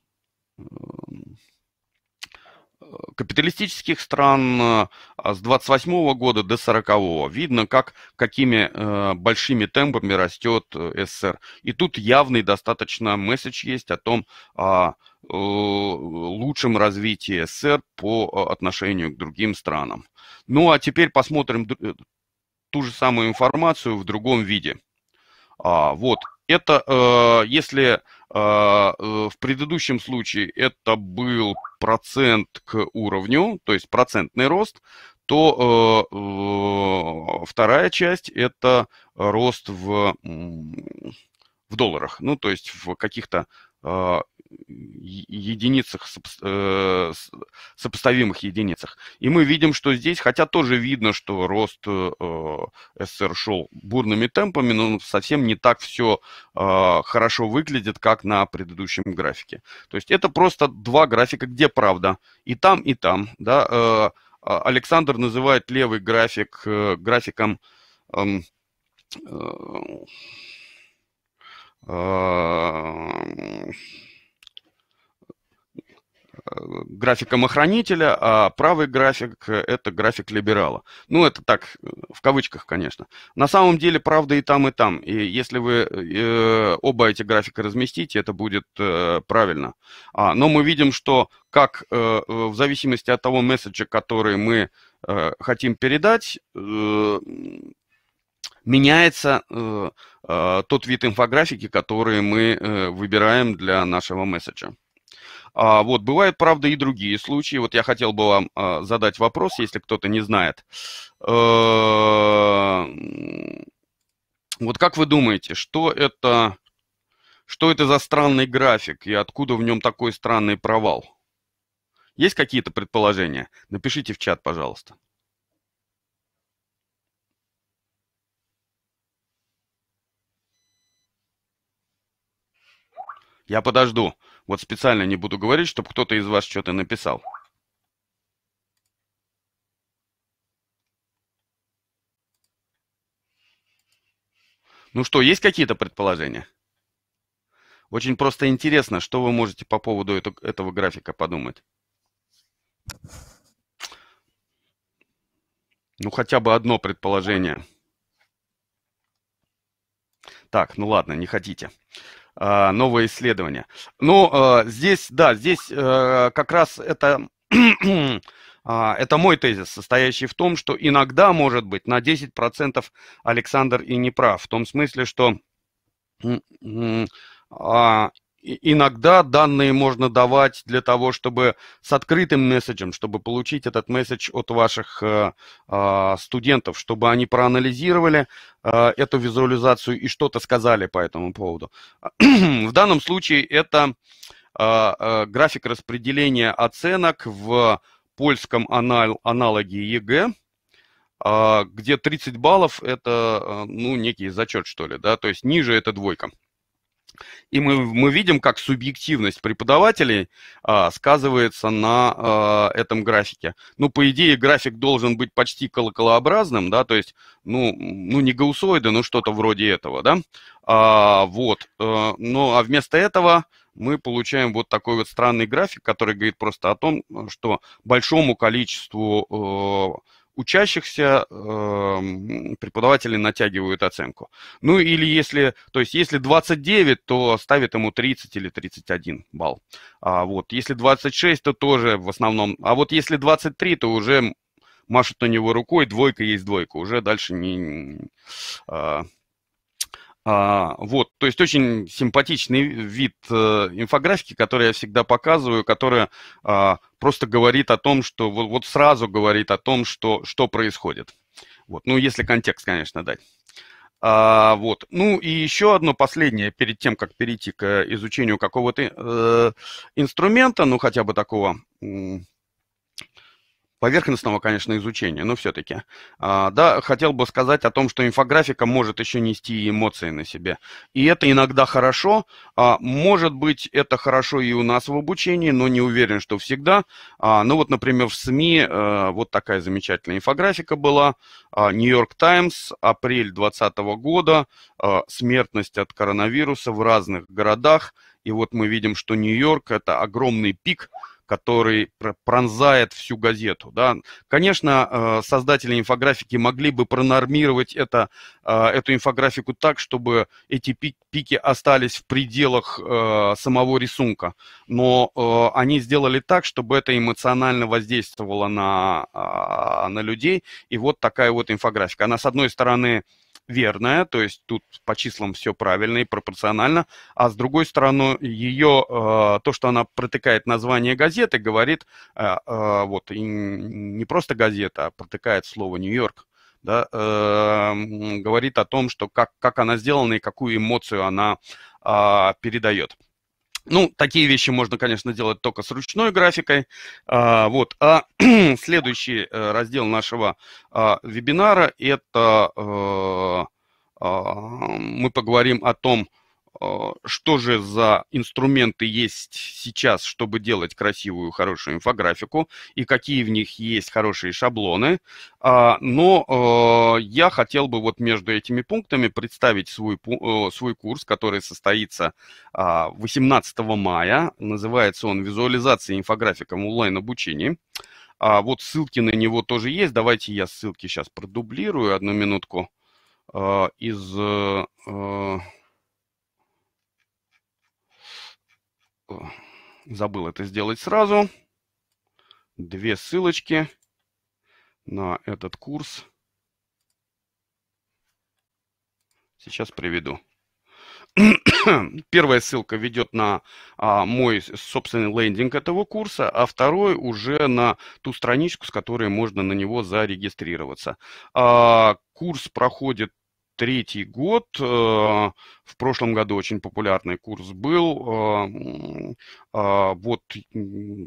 капиталистических стран э, а с 28 года до 40 видно, как, какими э, большими темпами растет э, СССР. И тут явный достаточно месседж есть о том, о лучшем развитии СССР по отношению к другим странам. Ну а теперь посмотрим ту же самую информацию в другом виде. А, вот, это если а, э, в предыдущем случае это был процент к уровню, то есть процентный рост, то э, э, вторая часть это рост в, в долларах, ну то есть в каких-то а, единицах, э, сопоставимых единицах. И мы видим, что здесь, хотя тоже видно, что рост э, СССР шел бурными темпами, но совсем не так все э, хорошо выглядит, как на предыдущем графике. То есть это просто два графика, где правда. И там, и там. Да? А Александр называет левый график графиком Uh графиком охранителя, а правый график – это график либерала. Ну, это так, в кавычках, конечно. На самом деле, правда и там, и там. И если вы э, оба эти графика разместите, это будет э, правильно. А, но мы видим, что как э, в зависимости от того месседжа, который мы э, хотим передать, э, меняется э, э, тот вид инфографики, который мы э, выбираем для нашего месседжа. А, вот, бывают, правда, и другие случаи. Вот я хотел бы вам а, задать вопрос, если кто-то не знает. Э, вот как вы думаете, что это, что это за странный график и откуда в нем такой странный провал? Есть какие-то предположения? Напишите в чат, пожалуйста. Я подожду. Вот специально не буду говорить, чтобы кто-то из вас что-то написал. Ну что, есть какие-то предположения? Очень просто интересно, что вы можете по поводу это, этого графика подумать. Ну, хотя бы одно предположение. Так, ну ладно, не хотите. А, новое исследование. Но ну, а, здесь, да, здесь э, как раз это а, это мой тезис, состоящий в том, что иногда, может быть, на 10% Александр и не прав. В том смысле, что иногда данные можно давать для того, чтобы с открытым месседжем, чтобы получить этот месседж от ваших э, а, студентов, чтобы они проанализировали э, эту визуализацию и что-то сказали по этому поводу. В данном случае это а, э, график распределения оценок в польском аналоге ЕГЭ а, где 30 баллов – это, ну, некий зачет, что ли, да, то есть ниже – это двойка. И мы, мы видим, как субъективность преподавателей а, сказывается на а, этом графике. Ну, по идее, график должен быть почти колоколообразным, да, то есть, ну, ну не гаусоиды, но что-то вроде этого, да. А, вот, а, ну, а вместо этого мы получаем вот такой вот странный график, который говорит просто о том, что большому количеству... А, учащихся э, преподаватели натягивают оценку. Ну или если, то есть если 29, то ставят ему 30 или 31 балл. А вот если 26, то тоже в основном. А вот если 23, то уже машут на него рукой, двойка есть двойка, уже дальше не... Э, а, вот, то есть очень симпатичный вид э, инфографики, который я всегда показываю, которая э, просто говорит о том, что вот, вот сразу говорит о том, что, что происходит. Вот, ну, если контекст, конечно, дать. А, вот. Ну и еще одно последнее, перед тем, как перейти к э, изучению какого-то э, инструмента, ну хотя бы такого, поверхностного, конечно, изучения, но все-таки. А, да, хотел бы сказать о том, что инфографика может еще нести эмоции на себе. И это иногда хорошо. А, может быть, это хорошо и у нас в обучении, но не уверен, что всегда. А, ну вот, например, в СМИ э, вот такая замечательная инфографика была. Нью-Йорк а, Таймс, апрель 2020 года, смертность от коронавируса в разных городах. И вот мы видим, что Нью-Йорк – это огромный пик, который пронзает всю газету. Да. Конечно, э, создатели инфографики могли бы пронормировать это, э, эту инфографику так, чтобы эти пики остались в пределах э, самого рисунка, но они сделали так, чтобы это эмоционально воздействовало на, а, на людей, и вот такая вот инфографика. Она, с одной стороны, верная, то есть тут по числам все правильно и пропорционально, а с другой стороны, ее, э, то, что она протыкает название газеты, говорит, э, э, вот, не просто газета, а протыкает слово «Нью-Йорк», да, э, говорит о том, что как, как она сделана и какую эмоцию она э, передает. Ну, такие вещи можно, конечно, делать только с ручной графикой. А, вот. А следующий э, раздел нашего а, вебинара – это э, а, мы поговорим о том, а, что же за инструменты есть сейчас, чтобы делать красивую, хорошую инфографику, и какие в них есть хорошие шаблоны. А, но а, я хотел бы вот между этими пунктами представить свой, свой курс, который состоится 18 мая. Называется он «Визуализация инфографика в онлайн-обучении». Вот ссылки на него тоже есть. Давайте я ссылки сейчас продублирую, одну минутку, из Э, забыл это сделать сразу. Две ссылочки на этот курс. Сейчас приведу. Первая ссылка ведет на а, мой собственный лендинг этого курса, а второй уже на ту страничку, с которой можно на него зарегистрироваться. А, курс проходит третий год. Э, в прошлом году очень популярный курс был. Э, э, вот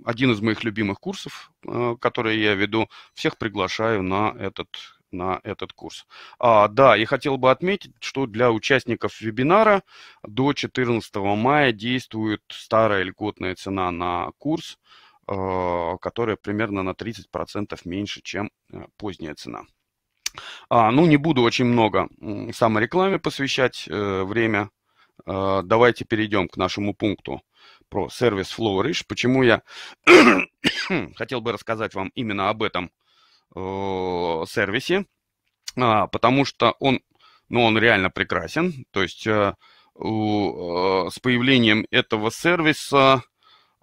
один из моих любимых курсов, который я веду. Всех приглашаю на этот на этот курс. А, да, и хотел бы отметить, что для участников вебинара до 14 мая действует старая льготная цена на курс, которая примерно на 30% меньше, чем поздняя цена. А, ну, не буду очень много саморекламе посвящать э, время. Э, давайте перейдем к нашему пункту про сервис Flourish. Почему я хотел бы рассказать вам именно об этом э, сервисе? А, потому что он, ну, он реально прекрасен. То есть э, э, с появлением этого сервиса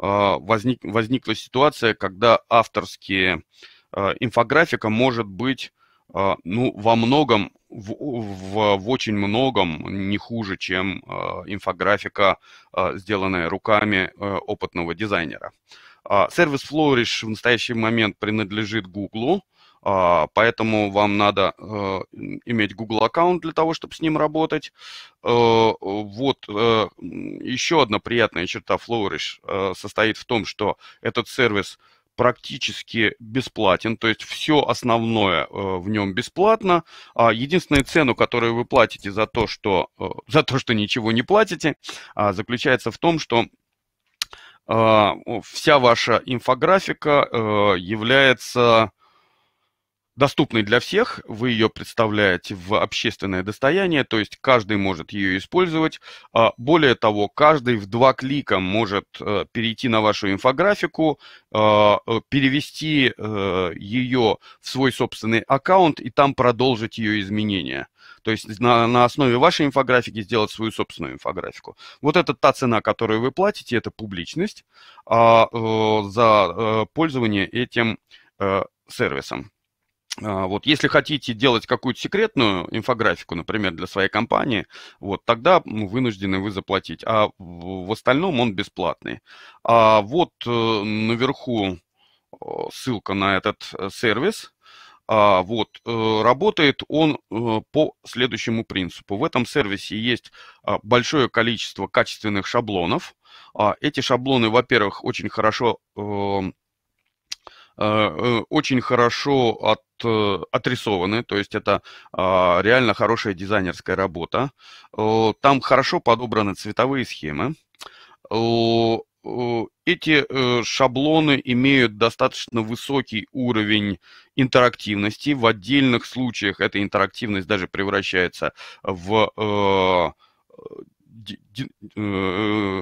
а, возник, возникла ситуация, когда авторские э, инфографика может быть а, ну, во многом, в, в, в очень многом не хуже, чем а, инфографика, а, сделанная руками опытного дизайнера. Сервис Flourish в настоящий момент принадлежит Google, поэтому вам надо иметь Google аккаунт для того, чтобы с ним работать. Вот еще одна приятная черта Flourish состоит в том, что этот сервис – практически бесплатен, то есть все основное э, в нем бесплатно. А, единственную цену, которую вы платите за то, что, э, за то, что ничего не платите, а, заключается в том, что а, вся ваша инфографика э, является доступной для всех, вы ее представляете в общественное достояние, то есть каждый может ее использовать. А, более того, каждый в два клика может э, перейти на вашу инфографику, а, э, перевести э, ее в свой собственный аккаунт и там продолжить ее изменения. То есть на, на основе вашей инфографики сделать свою собственную инфографику. Вот это та цена, которую вы платите, это публичность а, за пользование этим сервисом. А, вот, если хотите делать какую-то секретную инфографику, например, для своей компании, вот, тогда вынуждены вы заплатить. А в остальном он бесплатный. А вот э, наверху ссылка на этот э, сервис. А, вот, э, работает он по следующему принципу. В этом сервисе есть а, большое количество качественных шаблонов. А эти шаблоны, во-первых, очень хорошо а, э, очень хорошо от, э, отрисованы, то есть это а, реально хорошая дизайнерская работа. Там хорошо подобраны цветовые схемы. Эти э, шаблоны имеют достаточно высокий уровень интерактивности. В отдельных случаях эта интерактивность даже превращается в Э,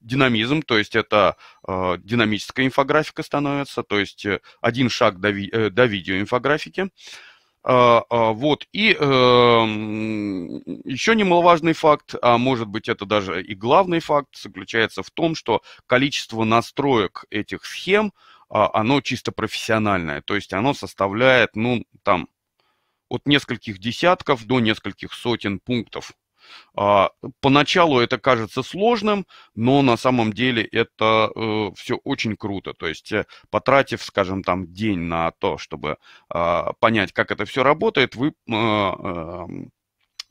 динамизм, то есть это а, динамическая инфографика становится, то есть э, один шаг до, ви э, до видеоинфографики. А, а, вот, и еще немаловажный факт, а может быть это даже и главный факт, заключается в том, что количество настроек этих схем, оно чисто профессиональное, то есть оно составляет, ну, там, от нескольких десятков до нескольких сотен пунктов. А, поначалу это кажется сложным, но на самом деле это э, все очень круто. То есть э, потратив, скажем, там день на то, чтобы а, понять, как это все работает, вы а, эм,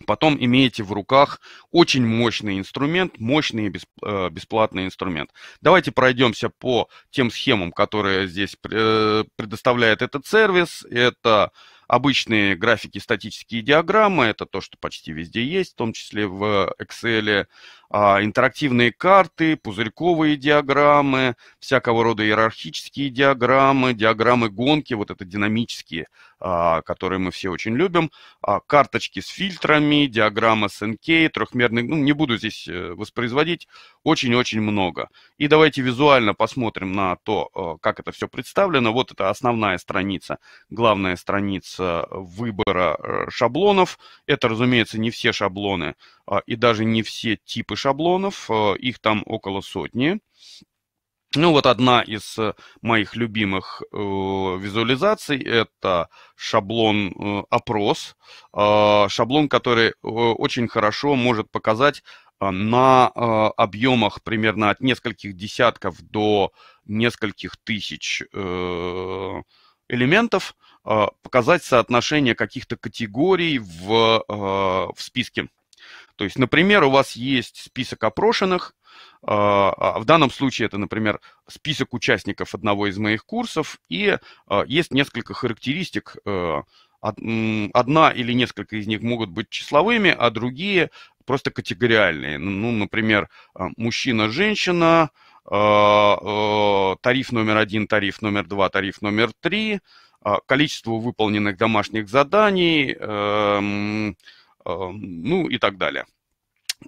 потом имеете в руках очень мощный инструмент, мощный э, бесплатный инструмент. Давайте пройдемся по тем схемам, которые здесь предоставляет этот сервис. Это обычные графики, статические диаграммы, это то, что почти везде есть, в том числе в Excel, а, интерактивные карты, пузырьковые диаграммы, всякого рода иерархические диаграммы, диаграммы гонки, вот это динамические, а, которые мы все очень любим, а, карточки с фильтрами, диаграмма с NK, трехмерные, ну, не буду здесь э, воспроизводить, очень-очень много. И давайте визуально посмотрим на то, э, как это все представлено. Вот это основная страница, главная страница выбора э, шаблонов. Это, разумеется, не все шаблоны, а, и даже не все типы шаблонов, а, их там около сотни. Ну вот одна из э, моих любимых э, визуализаций это шаблон э, опрос, э, шаблон, который э, очень хорошо может показать э, на э, объемах примерно от нескольких десятков до нескольких тысяч э, элементов показать соотношение каких-то категорий в, в списке. То есть, например, у вас есть список опрошенных, а, а, в данном случае это, например, список участников одного из моих курсов, и а, есть несколько характеристик, э, одна или несколько из них могут быть числовыми, а другие просто категориальные. Ну, например, мужчина-женщина, э, тариф номер один, тариф номер два, тариф номер три, количество выполненных домашних заданий, эм, а, ну и так далее.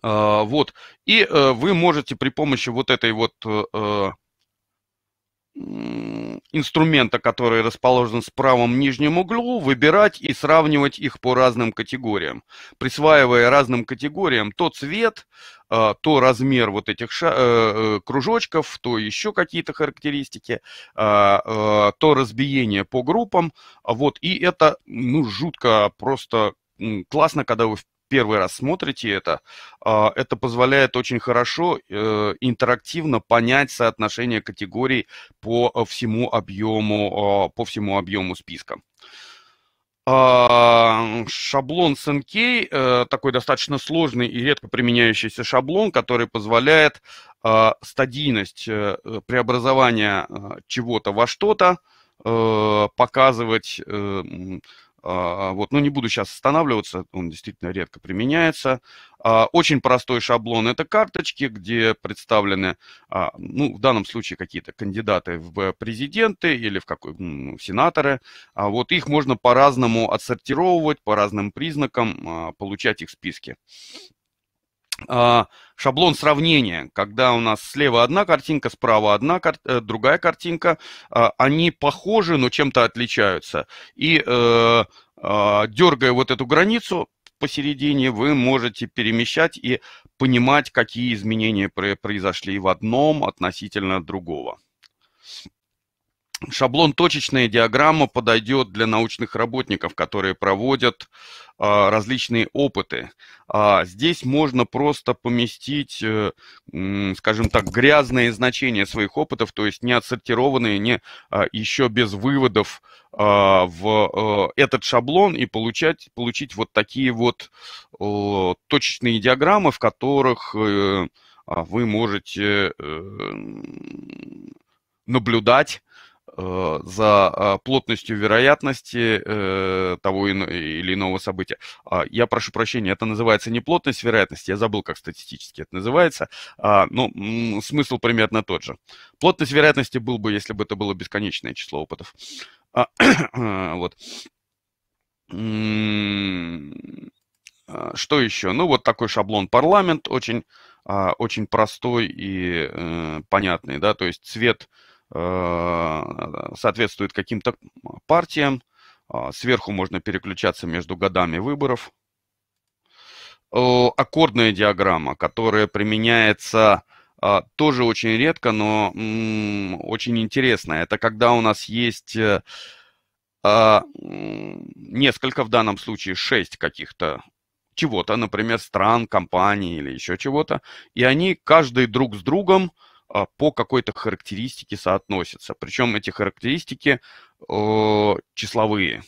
А, вот. И э, вы можете при помощи вот этой вот э, инструмента, который расположен в правом нижнем углу, выбирать и сравнивать их по разным категориям, присваивая разным категориям то цвет, а, то размер вот этих э, кружочков, то еще какие-то характеристики, то разбиение по группам. Вот, и это, ну, жутко просто классно, когда вы в первый раз смотрите это, а, это позволяет очень хорошо э, интерактивно понять соотношение категорий по э, всему объему, а, по всему объему списка. А, шаблон SNK, э, такой достаточно сложный и редко применяющийся шаблон, который позволяет стадийность преобразования чего-то во что-то, показывать а, а, вот, но ну, не буду сейчас останавливаться, он действительно редко применяется. А, очень простой шаблон – это карточки, где представлены, ну, в данном случае какие-то кандидаты в президенты или в, какой, в сенаторы. Вот их можно по-разному отсортировывать по разным признакам, получать их списки. А, шаблон сравнения, когда у нас слева одна картинка, справа одна, э, другая картинка, а, они похожи, но чем-то отличаются. И э, а, дергая вот эту границу посередине, вы можете перемещать и понимать, какие изменения произошли в одном относительно другого. Шаблон точечная диаграмма подойдет для научных работников, которые проводят а, различные опыты. А, здесь можно просто поместить, э, скажем так, грязные значения своих опытов, то есть не отсортированные, не, а, еще без выводов а, в э, этот шаблон и получать, получить вот такие вот точечные диаграммы, в которых э, а, вы можете э, наблюдать Э, за а, плотностью вероятности э, того или иного события. А, я прошу прощения, это называется не плотность вероятности, я забыл, как статистически это называется, а, но ну, смысл примерно тот же. Плотность вероятности был бы, если бы это было бесконечное число опытов. Вот. Что еще? Ну, вот такой шаблон парламент, очень, очень простой и э, понятный, да, то есть цвет Э, соответствует каким-то партиям. А, сверху можно переключаться между годами выборов. Аккордная диаграмма, которая применяется а, тоже очень редко, но очень интересно. Это когда у нас есть э, а, несколько, в данном случае шесть каких-то чего-то, например, стран, компаний или еще чего-то, и они каждый друг с другом а, по какой-то характеристике соотносятся. Причем эти характеристики э, числовые.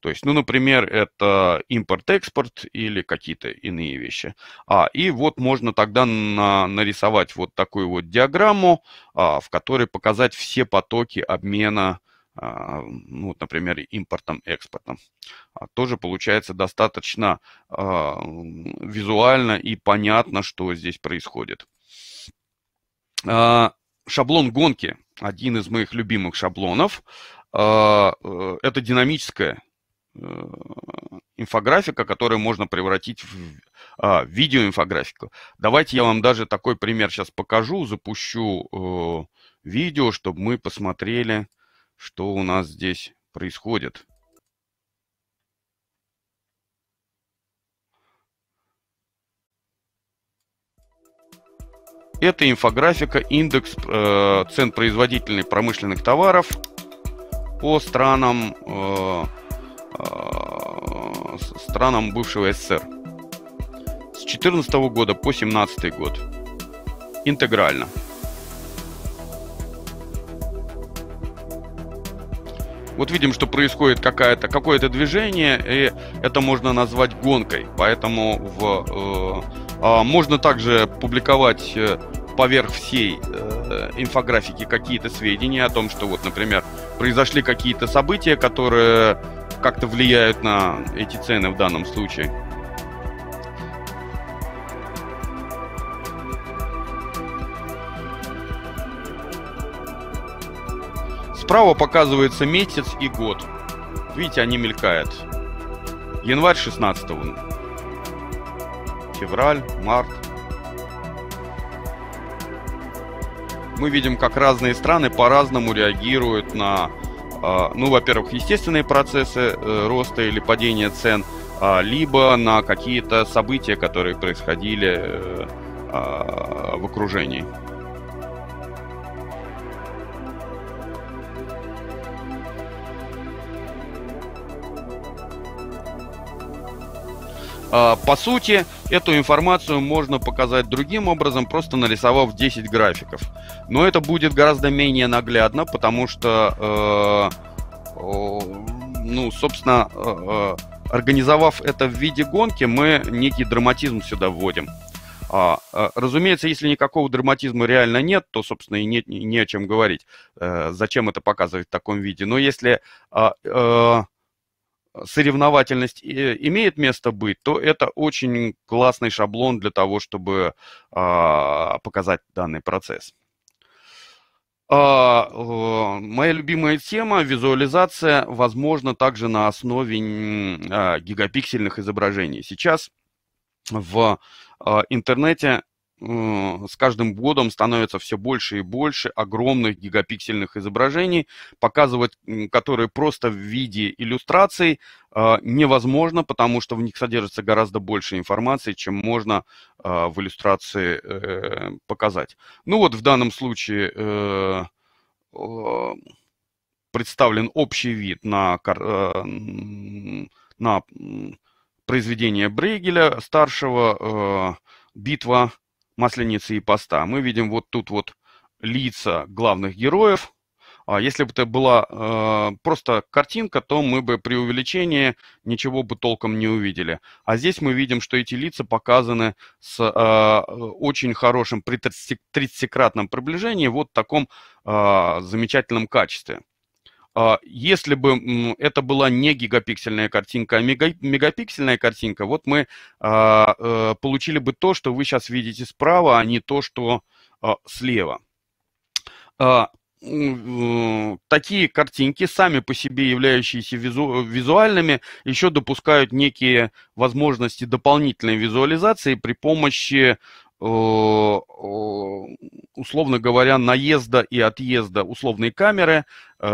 То есть, ну, например, это импорт-экспорт или какие-то иные вещи. А, и вот можно тогда на, нарисовать вот такую вот диаграмму, а, в которой показать все потоки обмена, а, ну, вот, например, импортом-экспортом. А, тоже получается достаточно а, визуально и понятно, что здесь происходит. А, шаблон гонки, один из моих любимых шаблонов, а, э, это динамическая э, инфографика, которую можно превратить в а, видеоинфографику. Давайте я вам даже такой пример сейчас покажу, запущу э, видео, чтобы мы посмотрели, что у нас здесь происходит. Это инфографика индекс э, цен производительной промышленных товаров по странам, э, э, странам бывшего СССР. С 2014 года по 2017 год. Интегрально. Вот видим, что происходит какое-то какое движение, и это можно назвать гонкой. Поэтому в э, а, можно также публиковать э, поверх всей э, инфографики какие-то сведения о том, что вот, например, произошли какие-то события, которые как-то влияют на эти цены в данном случае. Справа показывается месяц и год. Видите, они мелькают. Январь 16 февраль, март. Мы видим, как разные страны по-разному реагируют на, а, ну, во-первых, естественные процессы э, роста или падения цен, а, либо на какие-то события, которые происходили э, а, в окружении. По сути, Эту информацию можно показать другим образом, просто нарисовав 10 графиков. Но это будет гораздо менее наглядно, потому что, э, э, ну, собственно, э, э, организовав это в виде гонки, мы некий драматизм сюда вводим. А, э, разумеется, если никакого драматизма реально нет, то, собственно, и не, не о чем говорить. Э, зачем это показывать в таком виде? Но если а, э, э, соревновательность э, имеет место быть, то это очень классный шаблон для того, чтобы а, показать данный процесс. А, э, моя любимая тема – визуализация, возможно, также на основе а, гигапиксельных изображений. Сейчас в интернете с каждым годом становится все больше и больше огромных гигапиксельных изображений, показывать которые просто в виде иллюстраций а, невозможно, потому что в них содержится гораздо больше информации, чем можно а, в иллюстрации э, показать. Ну вот в данном случае э, представлен общий вид на, э, на произведение Брейгеля старшего «Битва Масленицы и Поста, мы видим вот тут вот лица главных героев. А если бы это была э, просто картинка, то мы бы при увеличении ничего бы толком не увидели. А здесь мы видим, что эти лица показаны с э, очень хорошим при 30-кратном приближении, вот в таком э, замечательном качестве. А, если бы это была не гигапиксельная картинка, а мегапиксельная картинка, вот мы а, э, получили бы то, что вы сейчас видите справа, а не то, что а, слева. Такие картинки, сами по себе являющиеся визу визуальными, еще допускают некие возможности дополнительной визуализации при помощи Э, условно говоря, наезда и отъезда условной камеры э,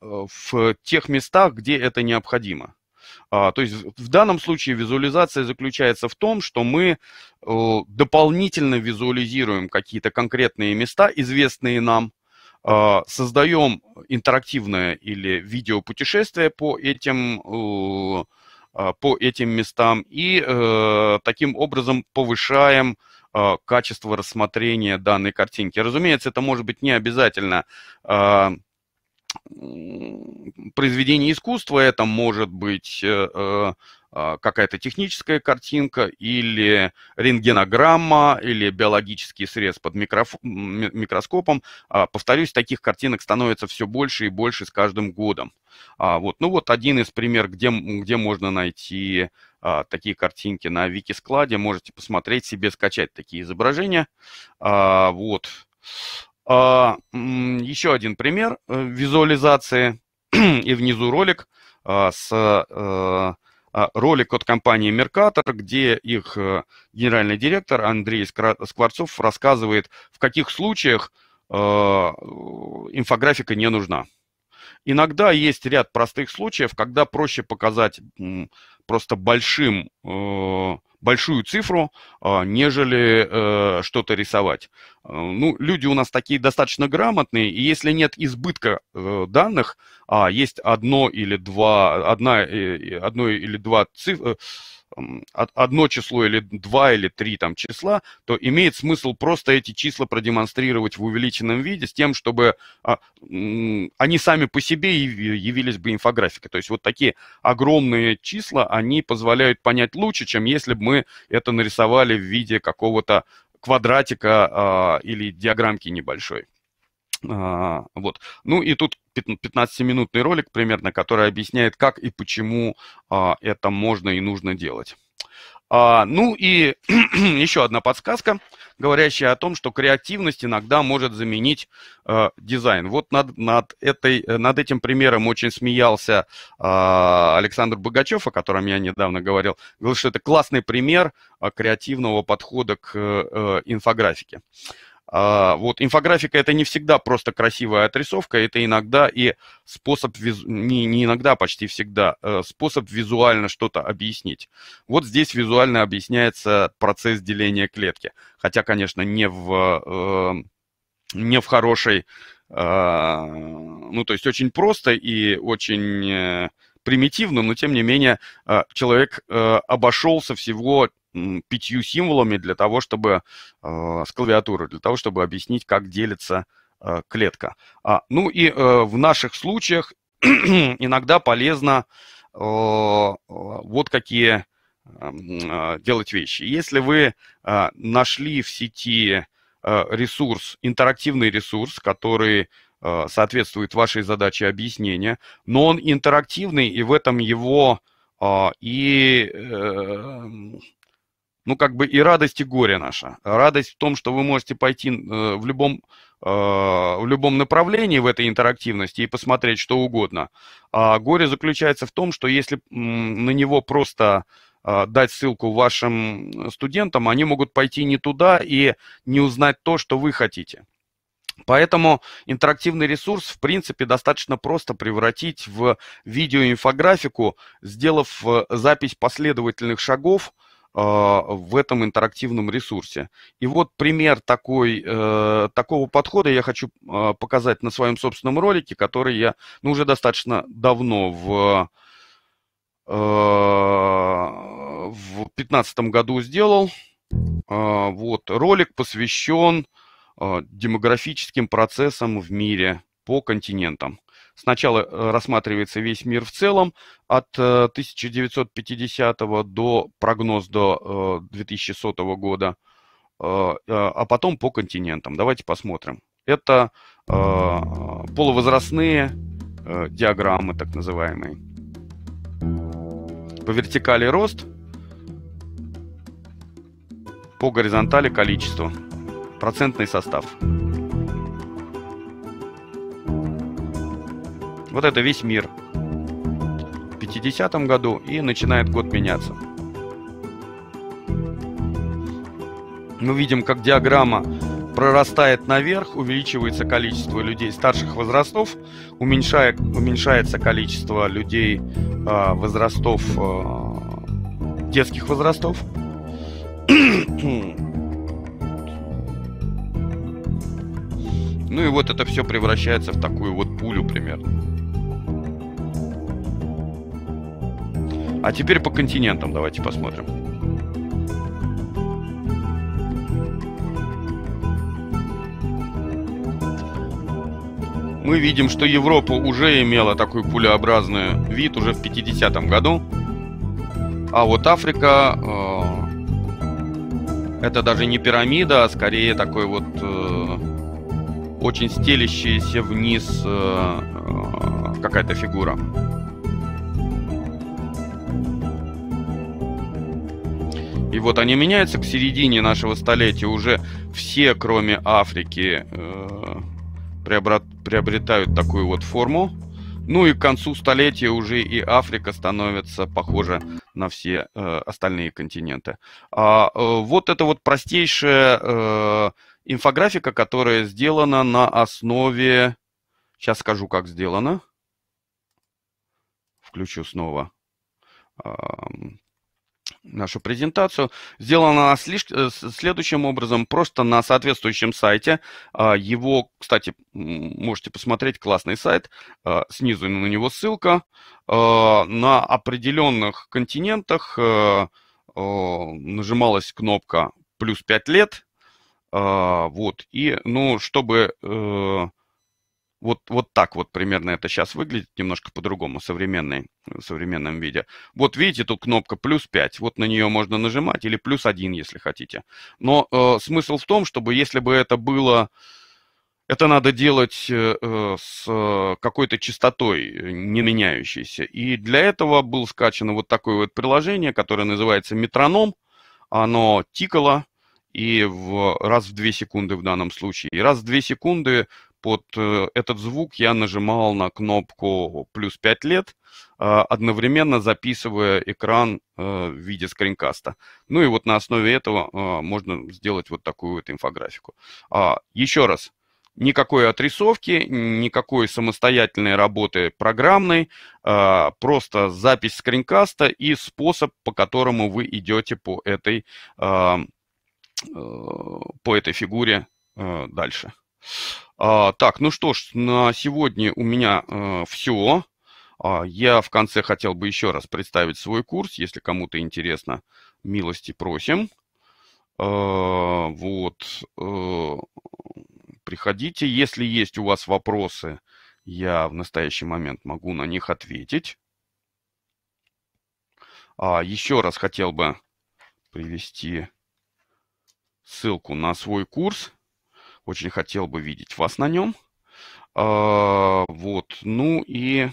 в тех местах, где это необходимо. А, то есть в данном случае визуализация заключается в том, что мы дополнительно визуализируем какие-то конкретные места, известные нам, а, создаем интерактивное или видеопутешествие по этим, а, по этим местам и э, таким образом повышаем а, качество рассмотрения данной картинки. Разумеется, это может быть не обязательно а, произведение искусства, это может быть э, э, а, какая-то техническая картинка или рентгенограмма или биологический срез под микроф... микроскопом. Повторюсь, таких картинок становится все больше и больше с каждым годом. Вот. Ну вот один из примеров, где, где можно найти а, такие картинки на Вики-складе. Можете посмотреть себе, скачать такие изображения. А, вот. А, еще один пример э, визуализации. И внизу ролик с э, ролик от компании «Меркатор», где их э, генеральный директор Андрей Скворцов рассказывает, в каких случаях инфографика не нужна. Иногда есть ряд простых случаев, когда проще показать просто большим, э, большую цифру, а, нежели э, что-то рисовать. Э, ну, люди у нас такие достаточно грамотные, и если нет избытка данных, а есть одно или два, одна, одно или два цифры, одно число или два или три там числа, то имеет смысл просто эти числа продемонстрировать в увеличенном виде с тем, чтобы а, они сами по себе явились бы инфографикой. То есть вот такие огромные числа, они позволяют понять лучше, чем если бы мы это нарисовали в виде какого-то квадратика а, или диаграммки небольшой. А, вот. Ну и тут 15-минутный ролик примерно, который объясняет, как и почему а, это можно и нужно делать. А, ну и еще одна подсказка, говорящая о том, что креативность иногда может заменить э, дизайн. Вот над, над, этой, над этим примером очень смеялся э, Александр Богачев, о котором я недавно говорил. Говорил, что это классный пример э, креативного подхода к э, инфографике. А, вот инфографика это не всегда просто красивая отрисовка, это иногда и способ, визу... не, не иногда, а почти всегда, э, способ визуально что-то объяснить. Вот здесь визуально объясняется процесс деления клетки. Хотя, конечно, не в, эм, не в хорошей, а, ну то есть очень просто и очень э, примитивным, но тем не менее э, человек э, обошелся всего пятью символами для того, чтобы э, с клавиатуры, для того, чтобы объяснить, как делится клетка. А, ну и в наших случаях иногда полезно вот какие эм, делать вещи. Если вы нашли в сети ресурс, интерактивный ресурс, который Э, соответствует вашей задаче объяснения, но он интерактивный, и в этом его а, и, эм, ну, как бы и радость, и горе наша. Радость в том, что вы можете пойти э, в любом, э, в любом направлении в этой интерактивности и посмотреть что угодно. А горе заключается в том, что если на него просто дать ссылку вашим студентам, они могут пойти не туда и не узнать то, что вы хотите. Поэтому интерактивный ресурс, в принципе, достаточно просто превратить в видеоинфографику, сделав э, запись последовательных шагов э, в этом интерактивном ресурсе. И вот пример такой, э, такого подхода я хочу показать на своем собственном ролике, который я ну, уже достаточно давно в, в 2015 году сделал. Вот, ролик посвящен а, демографическим процессам в мире по континентам. Сначала э, рассматривается весь мир в целом от 1950 э, до прогноз до 2100 э, года, а, а, а потом по континентам. Давайте посмотрим. Это полувозрастные диаграммы, так называемые. По вертикали рост, по горизонтали количество процентный состав. Вот это весь мир. В 50 году и начинает год меняться. Мы видим, как диаграмма прорастает наверх, увеличивается количество людей старших возрастов, уменьшая, уменьшается количество людей э, возрастов, э, детских возрастов. Ну и вот это все превращается в такую вот пулю примерно. А теперь по континентам давайте посмотрим. Мы видим, что Европа уже имела такой пулеобразный вид уже в 50 году. А вот Африка, э, это даже не пирамида, а скорее такой вот э, очень стелящаяся вниз э, э, какая-то фигура. И вот они меняются к середине нашего столетия. Уже все, кроме Африки, э, приобретают такую вот форму. Ну и к концу столетия уже и Африка становится похожа на все э, остальные континенты. А, э, вот это вот простейшее э, Инфографика, которая сделана на основе... Сейчас скажу, как сделано. Включу снова нашу презентацию. Сделана она э, следующим образом, просто на соответствующем сайте. А, его, кстати, можете посмотреть, классный сайт. А, снизу на него ссылка. А, на определенных континентах э, нажималась кнопка «плюс 5 лет», а, вот. И, ну, чтобы... Э, вот, вот так вот примерно это сейчас выглядит, немножко по-другому, современной, в современном виде. Вот видите, тут кнопка плюс 5, вот на нее можно нажимать, или плюс 1, если хотите. Но э, смысл в том, чтобы если бы это было... Это надо делать э, э, с э, какой-то частотой, не меняющейся. И для этого было скачано вот такое вот приложение, которое называется «Метроном». Оно тикало, и в, раз в 2 секунды в данном случае. И раз в 2 секунды под э, этот звук я нажимал на кнопку «плюс 5 лет», а, одновременно записывая экран э, в виде скринкаста. Ну и вот на основе этого а, можно сделать вот такую вот инфографику. А, еще раз, никакой отрисовки, никакой самостоятельной работы программной, просто запись скринкаста и способ, по которому вы идете по этой Э, по этой фигуре э, дальше. А, так, ну что ж, на сегодня у меня э, все. А, я в конце хотел бы еще раз представить свой курс, если кому-то интересно, милости просим. А, вот, приходите. Если есть у вас вопросы, я в настоящий момент могу на них ответить. Еще раз хотел бы привести ссылку на свой курс. Очень хотел бы видеть вас на нем. А, вот, ну и